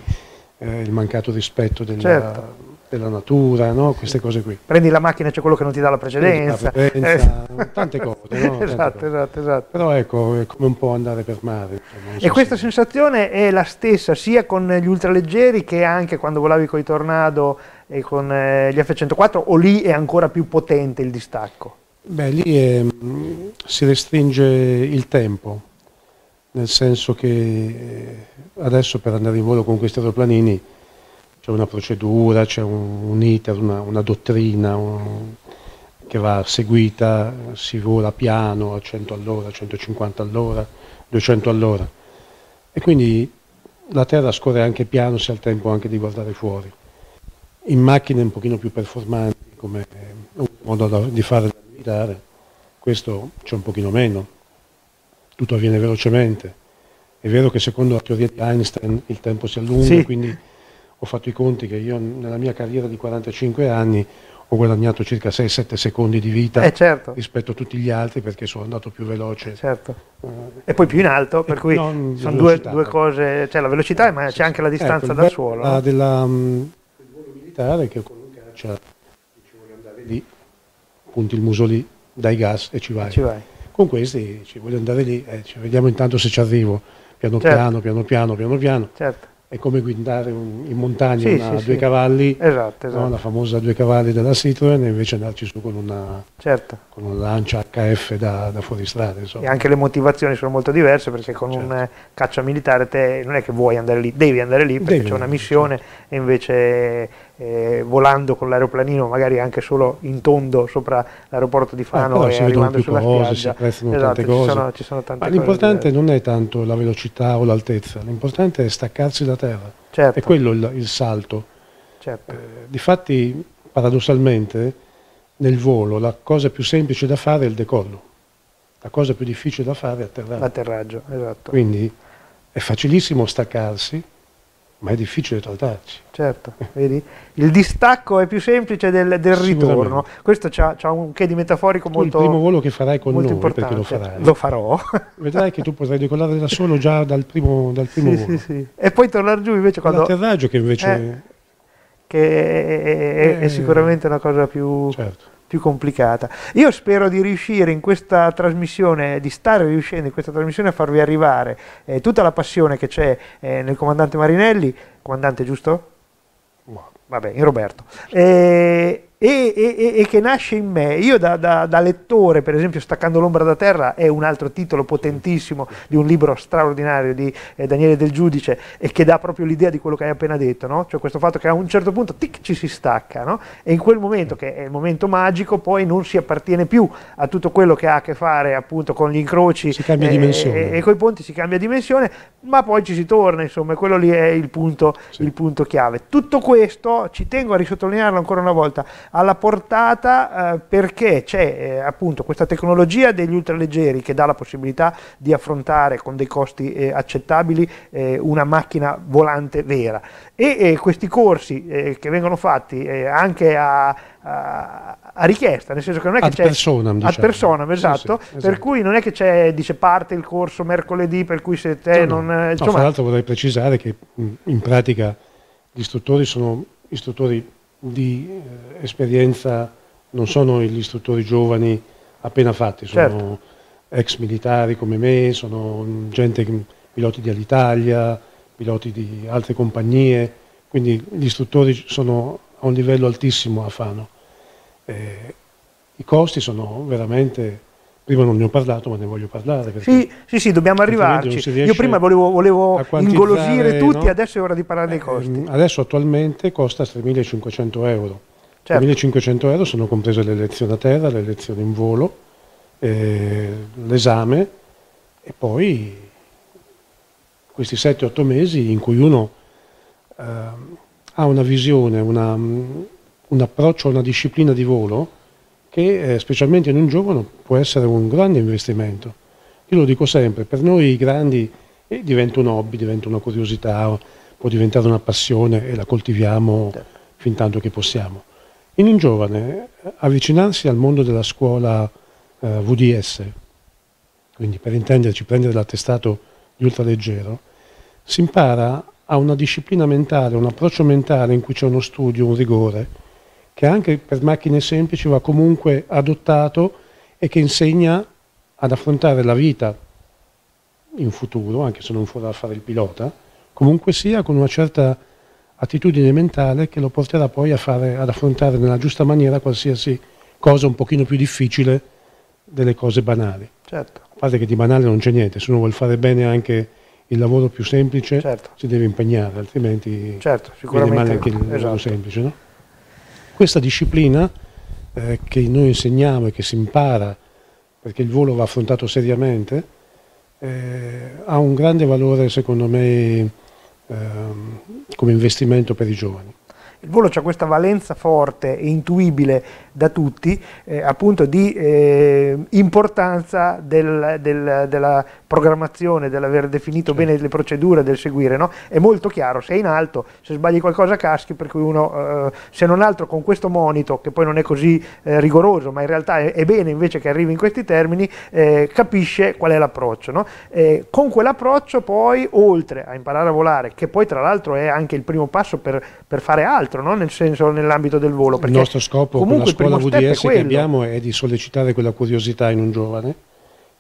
eh, il mancato rispetto della, certo della natura, no? queste cose qui. Prendi la macchina, c'è quello che non ti dà la precedenza. La precedenza eh. tante cose. No? Tante esatto, cose. esatto, esatto. Però ecco, è come un po' andare per mare. Insomma, e questa se... sensazione è la stessa sia con gli ultraleggeri che anche quando volavi con i Tornado e con eh, gli F-104 o lì è ancora più potente il distacco? Beh, lì è, mm, si restringe il tempo, nel senso che eh, adesso per andare in volo con questi aeroplanini c'è una procedura, c'è un, un, iter, una, una dottrina un, che va seguita, si vola piano a 100 all'ora, 150 all'ora, 200 all'ora. E quindi la terra scorre anche piano se ha il tempo anche di guardare fuori. In macchine un pochino più performanti, come un modo da, di fare da guidare, questo c'è un pochino meno. Tutto avviene velocemente. È vero che secondo la teoria di Einstein il tempo si allunga, sì. quindi ho fatto i conti che io nella mia carriera di 45 anni ho guadagnato circa 6-7 secondi di vita eh, certo. rispetto a tutti gli altri perché sono andato più veloce. Certo. Eh, e poi più in alto, per eh, cui no, sono due, due, cose, c'è cioè, la velocità eh, ma c'è sì, anche la ecco, distanza ecco, dal bel, suolo. La, ah, della, mm, del il volo militare che con un caccia ci voglio andare lì, punti il muso lì, dai gas e ci vai. ci vai. Con questi ci voglio andare lì, eh, vediamo intanto se ci arrivo, piano certo. piano, piano piano, piano piano. Certo è come guidare un, in montagna sì, una, sì, due sì. cavalli, esatto, esatto. No? la famosa due cavalli della Citroen, invece andarci su con una, certo. con un lancio HF da, da fuoristrada. E anche le motivazioni sono molto diverse perché con certo. un caccia militare te non è che vuoi andare lì, devi andare lì perché c'è una missione certo. e invece eh, volando con l'aeroplanino magari anche solo in tondo sopra l'aeroporto di Fano eh, e arrivando sulla cose, spiaggia. Si esatto, tante cose. Ci sono, ci sono tante Ma l'importante non è tanto la velocità o l'altezza, l'importante è staccarsi da terra. Certo. È quello il, il salto. Certo. Eh, difatti, paradossalmente, nel volo la cosa più semplice da fare è il decollo. La cosa più difficile da fare è atterrare. L'atterraggio, esatto. Quindi è facilissimo staccarsi, ma è difficile saltarci. Certo, vedi? Il distacco è più semplice del, del ritorno. Questo ha un che di metaforico molto importante. Il primo volo che farai con noi, importante. lo farai. Lo farò. Vedrai che tu potrai decollare da solo già dal primo, dal primo sì, volo. Sì, sì. E poi tornare giù invece quando... L'atterraggio che invece... Eh, che è, è, è, eh. sicuramente una cosa più... Certo più complicata. Io spero di riuscire in questa trasmissione, di stare riuscendo in questa trasmissione a farvi arrivare eh, tutta la passione che c'è eh, nel comandante Marinelli, comandante giusto? Vabbè, in Roberto. Eh, e, e, e, che nasce in me. Io da, da, da lettore, per esempio, Staccando l'ombra da terra è un altro titolo potentissimo di un libro straordinario di eh, Daniele del Giudice e che dà proprio l'idea di quello che hai appena detto, no? cioè questo fatto che a un certo punto tic, ci si stacca no? e in quel momento, che è il momento magico, poi non si appartiene più a tutto quello che ha a che fare appunto con gli incroci eh, eh, e, e, i ponti, si cambia dimensione, ma poi ci si torna, insomma, quello lì è il punto, sì. il punto chiave. Tutto questo, ci tengo a risottolinearlo ancora una volta, alla portata eh, perché c'è eh, appunto questa tecnologia degli ultraleggeri che dà la possibilità di affrontare con dei costi eh, accettabili eh, una macchina volante vera e eh, questi corsi eh, che vengono fatti anche a, a, a, richiesta, nel senso che non è che ad c'è personam, diciamo. ad personam, esatto, sì, sì, esatto, per esatto. cui non è che c'è, dice parte il corso mercoledì, per cui se te no, non... No. Insomma... No, fra l'altro vorrei precisare che in pratica gli istruttori sono istruttori di eh, esperienza non sono gli istruttori giovani appena fatti, sono certo. ex militari come me, sono gente, piloti di Alitalia, piloti di altre compagnie, quindi gli istruttori sono a un livello altissimo a Fano. Eh, I costi sono veramente prima non ne ho parlato ma ne voglio parlare. Sì, sì, sì, dobbiamo arrivarci. Io prima volevo, volevo ingolosire tutti, no? adesso è ora di parlare dei eh, costi. Mm, adesso attualmente costa 3.500 euro. Certo. 3.500 euro sono comprese le lezioni a terra, le lezioni in volo, eh, l'esame e poi questi 7-8 mesi in cui uno eh, ha una visione, una, mm, un approccio a una disciplina di volo che eh, specialmente in un giovane può essere un grande investimento. Io lo dico sempre, per noi i grandi eh, diventa un hobby, diventa una curiosità, può diventare una passione e la coltiviamo certo. fin tanto che possiamo. In un giovane eh, avvicinarsi al mondo della scuola eh, VDS, quindi per intenderci prendere l'attestato di ultraleggero, si impara a una disciplina mentale, un approccio mentale in cui c'è uno studio, un rigore, che anche per macchine semplici va comunque adottato e che insegna ad affrontare la vita in futuro, anche se non vorrà fare il pilota, comunque sia con una certa attitudine mentale che lo porterà poi fare, ad affrontare nella giusta maniera qualsiasi cosa un pochino più difficile delle cose banali. Certo. A parte che di banale non c'è niente, se uno vuole fare bene anche il lavoro più semplice certo. si deve impegnare, altrimenti certo, viene male anche il esatto. lavoro semplice. No? questa disciplina eh, che noi insegniamo e che si impara, perché il volo va affrontato seriamente, eh, ha un grande valore secondo me ehm, come investimento per i giovani. Il volo ha questa valenza forte e intuibile da tutti, eh, appunto di eh, importanza del, del, della programmazione, dell'aver definito certo. bene le procedure, del seguire, no? è molto chiaro, sei in alto, se sbagli qualcosa caschi, per cui uno, eh, se non altro con questo monito, che poi non è così eh, rigoroso, ma in realtà è, è, bene invece che arrivi in questi termini, eh, capisce qual è l'approccio. No? con quell'approccio poi, oltre a imparare a volare, che poi tra l'altro è anche il primo passo per, per fare altro, altro, no? Nel senso, nell'ambito del volo. Il nostro scopo con la scuola VDS che abbiamo è di sollecitare quella curiosità in un giovane,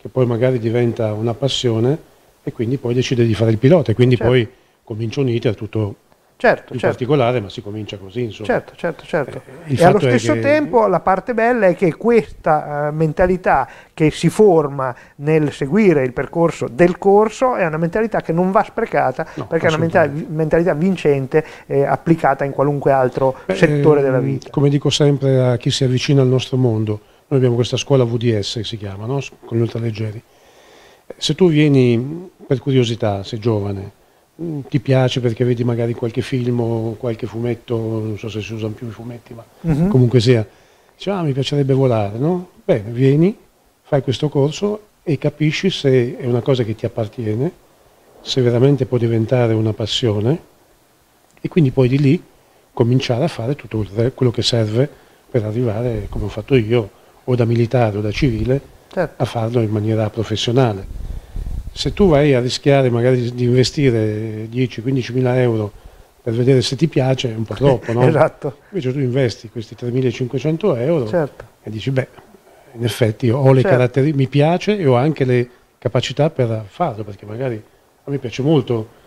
che poi magari diventa una passione e quindi poi decide di fare il pilota e quindi certo. poi comincia un iter tutto Certo, in certo. particolare, ma si comincia così. Insomma. Certo, certo, certo. Eh, e allo stesso che... tempo la parte bella è che questa uh, mentalità che si forma nel seguire il percorso del corso è una mentalità che non va sprecata no, perché è una mentalità, vincente eh, applicata in qualunque altro Beh, settore della ehm, vita. Come dico sempre a chi si avvicina al nostro mondo, noi abbiamo questa scuola VDS che si chiama, no? con gli ultraleggeri. Se tu vieni per curiosità, sei giovane, Mm, ti piace perché vedi magari qualche film o qualche fumetto, non so se si usano più i fumetti, ma uh-huh. comunque sia. Dice, ah, mi piacerebbe volare, no? Bene, vieni, fai questo corso e capisci se è una cosa che ti appartiene, se veramente può diventare una passione e quindi poi di lì cominciare a fare tutto quello che serve per arrivare, come ho fatto io, o da militare o da civile, certo. a farlo in maniera professionale se tu vai a rischiare magari di investire 10-15 mila euro per vedere se ti piace è un po' troppo, no? esatto. Invece tu investi questi 3.500 euro certo. e dici, beh, in effetti ho le certo. caratteristiche, mi piace e ho anche le capacità per farlo, perché magari a me piace molto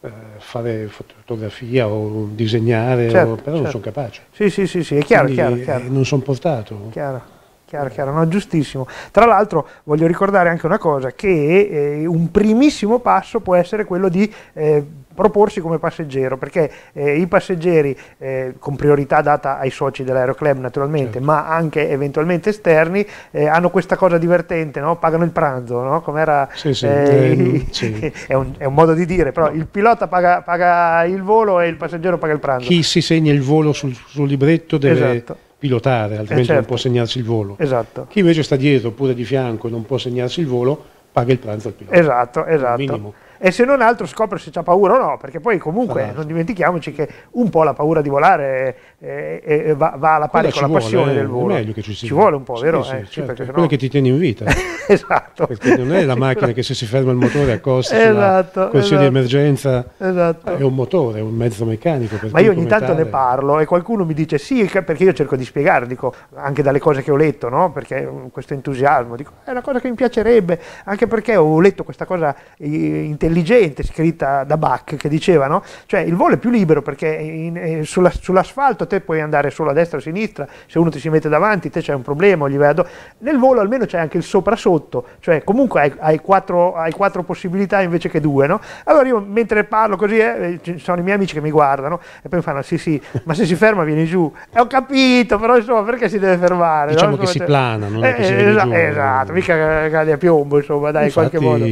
eh, fare fotografia o disegnare, certo, o, però non sono certo. capace. Sì, sì, sì, sì è chiaro, Quindi, chiaro, chiaro. Non sono portato. Chiaro. Chiaro, chiaro, no, giustissimo. Tra l'altro voglio ricordare anche una cosa, che eh, un primissimo passo può essere quello di eh, proporsi come passeggero, perché eh, i passeggeri, eh, con priorità data ai soci dell'aeroclub naturalmente, certo. ma anche eventualmente esterni, eh, hanno questa cosa divertente, no? pagano il pranzo, no? Com'era, sì, sì, eh, sì. è, un, è, un, modo di dire, però no. il pilota paga, paga, il volo e il passeggero paga il pranzo. Chi si segna il volo sul, sul libretto deve... Esatto pilotare, eh, altrimenti eh certo. non può segnarsi il volo. Esatto. Chi invece sta dietro oppure di fianco e non può segnarsi il volo, paga il pranzo al pilota. Esatto, esatto. Minimo e se non altro scopre se ha paura o no, perché poi comunque allora. Certo. non dimentichiamoci che un po' la paura di volare eh, eh, eh va, va, alla pari con la passione vuole, del volo. È meglio che ci sia. Ci vuole un po', sì, vero? Sì, eh, sì, certo. Quello che ti tiene in vita. esatto. Perché non è la macchina che se si ferma il motore accosta esatto, esatto. di emergenza, esatto. è un motore, è un mezzo meccanico. Ma io ogni tanto ne parlo e qualcuno mi dice sì, perché io cerco di spiegare, dico anche dalle cose che ho letto, no? perché mm, questo entusiasmo, dico è una cosa che mi piacerebbe, anche perché ho letto questa cosa in te intelligente scritta da Bach che diceva, no? cioè il volo è più libero perché in, eh, sulla, sull'asfalto te puoi andare solo a destra o a sinistra, se uno ti si mette davanti te c'è un problema, gli vai addosso. Nel volo almeno c'è anche il sopra sotto, cioè comunque hai, hai, quattro, hai quattro, possibilità invece che due. No? Allora io mentre parlo così, eh, eh, ci sono i miei amici che mi guardano e poi mi fanno sì sì, ma se si ferma vieni giù. E ho capito, però insomma perché si deve fermare? Diciamo no? che si cioè plana, non è che si eh, viene giù. Eh. Esatto, mica cade a piombo, insomma, dai, in qualche modo.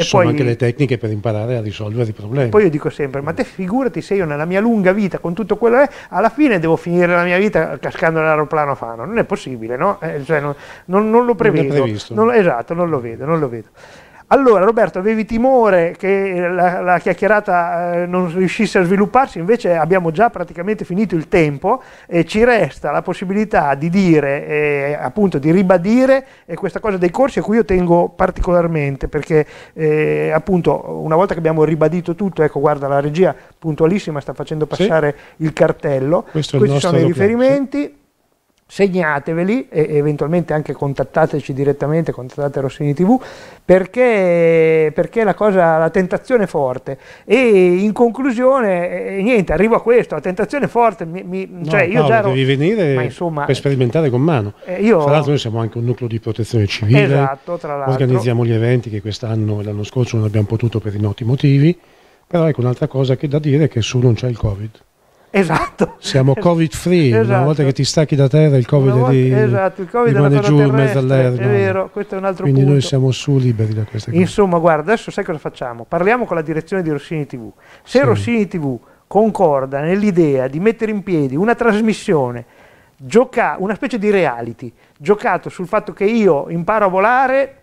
E Sono poi, anche le tecniche per imparare a risolvere i problemi. Poi io dico sempre, ma te figurati se io nella mia lunga vita, con tutto quello che è, alla fine devo finire la mia vita cascando nell'aeroplano Fano. Non è possibile, no? Eh, cioè, non, non, non, lo prevedo. Non, previsto, non esatto, non lo vedo, non lo vedo. Allora Roberto, avevi timore che la, la chiacchierata eh, non riuscisse a svilupparsi, invece abbiamo già praticamente finito il tempo e ci resta la possibilità di dire, eh, appunto di ribadire eh, questa cosa dei corsi a cui io tengo particolarmente, perché eh, appunto una volta che abbiamo ribadito tutto, ecco guarda la regia puntualissima sta facendo passare sì. il cartello, Questo questi sono i riferimenti. Sì segnateveli e eventualmente anche contattateci direttamente, contattate Rossini TV, perché, perché la, cosa, la tentazione è forte. E in conclusione, eh, eh, niente, arrivo a questo, la tentazione è forte, mi, mi, no, cioè Paolo, già ero, devi venire insomma, per sperimentare con mano. Eh, io, tra l'altro noi siamo anche un nucleo di protezione civile, esatto, tra l'altro. organizziamo gli eventi che quest'anno e l'anno scorso non abbiamo potuto per i noti motivi, però ecco un'altra cosa che da dire è che su non c'è il Covid. Esatto. Siamo covid free, esatto. una volta che ti stacchi da terra il covid, volta, di, esatto, il COVID rimane giù in mezzo all'erba. È vero, questo è un altro Quindi punto. noi siamo su liberi da queste cose. Insomma, guarda, adesso sai cosa facciamo? Parliamo con la direzione di Rossini TV. Se sì. Rossini TV concorda nell'idea di mettere in piedi una trasmissione, gioca- una specie di reality, giocato sul fatto che io imparo a volare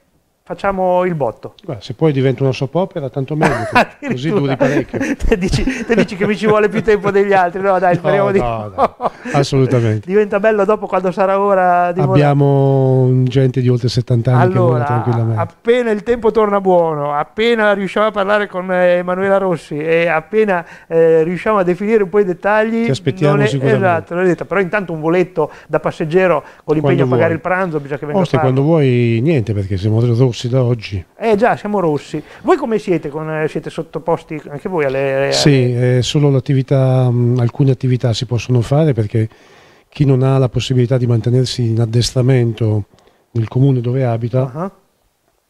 facciamo il botto. Guarda, se poi diventa una soap opera, tanto meglio, così duri parecchio. te, dici, te dici che mi ci vuole più tempo degli altri, no dai, speriamo no, di no, no. Assolutamente. Diventa bello dopo quando sarà ora di Abbiamo mor- gente di oltre 70 anni allora, che tranquillamente. appena il tempo torna buono, appena riusciamo a parlare con eh, Emanuela Rossi e appena eh, riusciamo a definire un po' i dettagli... Ti aspettiamo non è, sicuramente. Esatto, l'ho detto, però intanto un voletto da passeggero con l'impegno quando a pagare vuoi. il pranzo, bisogna che venga Oste, quando vuoi niente, perché se siamo rossi rossi da oggi. Eh già, siamo rossi. Voi come siete? Con, eh, siete sottoposti anche voi alle... alle... Sì, eh, solo l'attività, alcune attività si possono fare perché chi non ha la possibilità di mantenersi in addestramento nel comune dove abita uh -huh.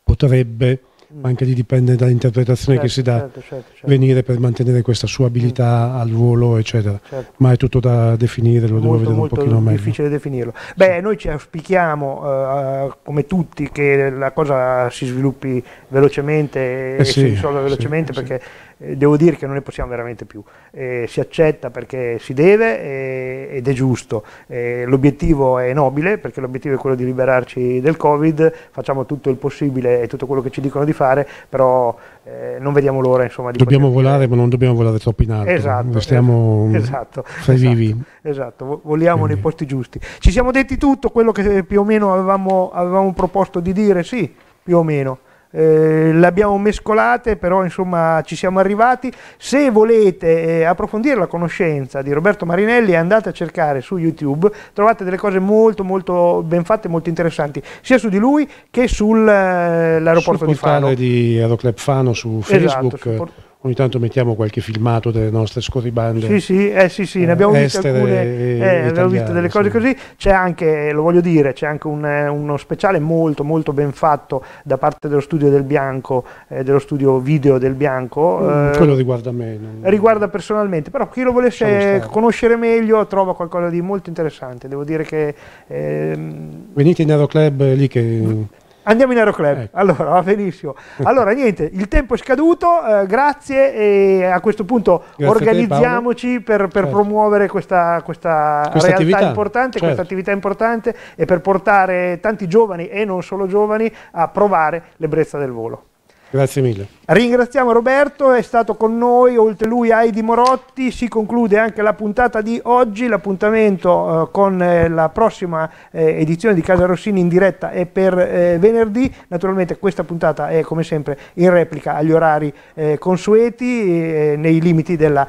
potrebbe ma anche lì dipende dall'interpretazione certo, che si dà certo certo, certo, certo, venire per mantenere questa sua abilità mm. al ruolo, eccetera. Certo. Ma è tutto da definire, lo devo vedere un pochino meglio. È difficile definirlo. Beh, sì. noi ci auspichiamo, uh, come tutti, che la cosa si sviluppi velocemente eh e sì, si risolva velocemente sì, perché eh, devo dire che non ne possiamo veramente più. Eh, si accetta perché si deve e, eh, ed è giusto. Eh, l'obiettivo è nobile perché l'obiettivo è quello di liberarci del Covid, facciamo tutto il possibile e tutto quello che ci dicono di fare, però eh, non vediamo l'ora insomma, di... Dobbiamo volare dire. ma non dobbiamo volare troppo in alto. Esatto. stiamo esatto, esatto, vivi. Esatto, voliamo Quindi. nei posti giusti. Ci siamo detti tutto quello che più o meno avevamo, avevamo proposto di dire, sì, più o meno eh, l'abbiamo mescolate, però insomma ci siamo arrivati. Se volete eh, approfondire la conoscenza di Roberto Marinelli andate a cercare su YouTube, trovate delle cose molto molto ben fatte, molto interessanti, sia su di lui che sull'aeroporto eh, di Fano. Il portale di Aeroclub Fano su esatto, Facebook. Esatto, ogni tanto mettiamo qualche filmato delle nostre scorribande. Sì, sì, eh, sì, sì ne abbiamo viste alcune, eh, abbiamo visto delle cose sì. così. C'è anche, eh, lo voglio dire, c'è anche un, eh, uno speciale molto, molto ben fatto da parte dello studio del Bianco, eh, dello studio video del Bianco. Mm, eh, quello riguarda me. Non... Riguarda personalmente, però chi lo volesse conoscere meglio trova qualcosa di molto interessante. Devo dire che... Ehm, Venite in Aeroclub lì che... Mm. Andiamo in Aeroclub. Ecco. Allora, va benissimo. Allora, niente, il tempo è scaduto, eh, grazie e a questo punto grazie organizziamoci te, per, per certo. promuovere questa, questa, questa realtà attività. importante, certo. questa attività importante e per portare tanti giovani e non solo giovani a provare l'ebbrezza del volo. Grazie mille. Ringraziamo Roberto, è stato con noi, oltre lui Heidi Morotti, si conclude anche la puntata di oggi, l'appuntamento eh, con eh, la prossima eh, edizione di Casa Rossini in diretta è per eh, venerdì, naturalmente questa puntata è come sempre in replica agli orari eh, consueti, eh, nei limiti della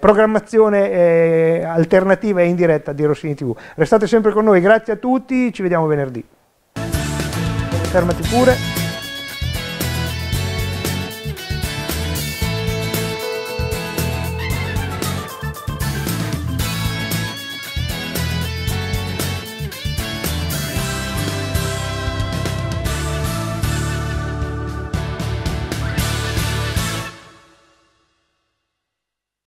programmazione alternativa e in diretta di Rossini TV. Restate sempre con noi, grazie a tutti, ci vediamo venerdì. Fermati pure.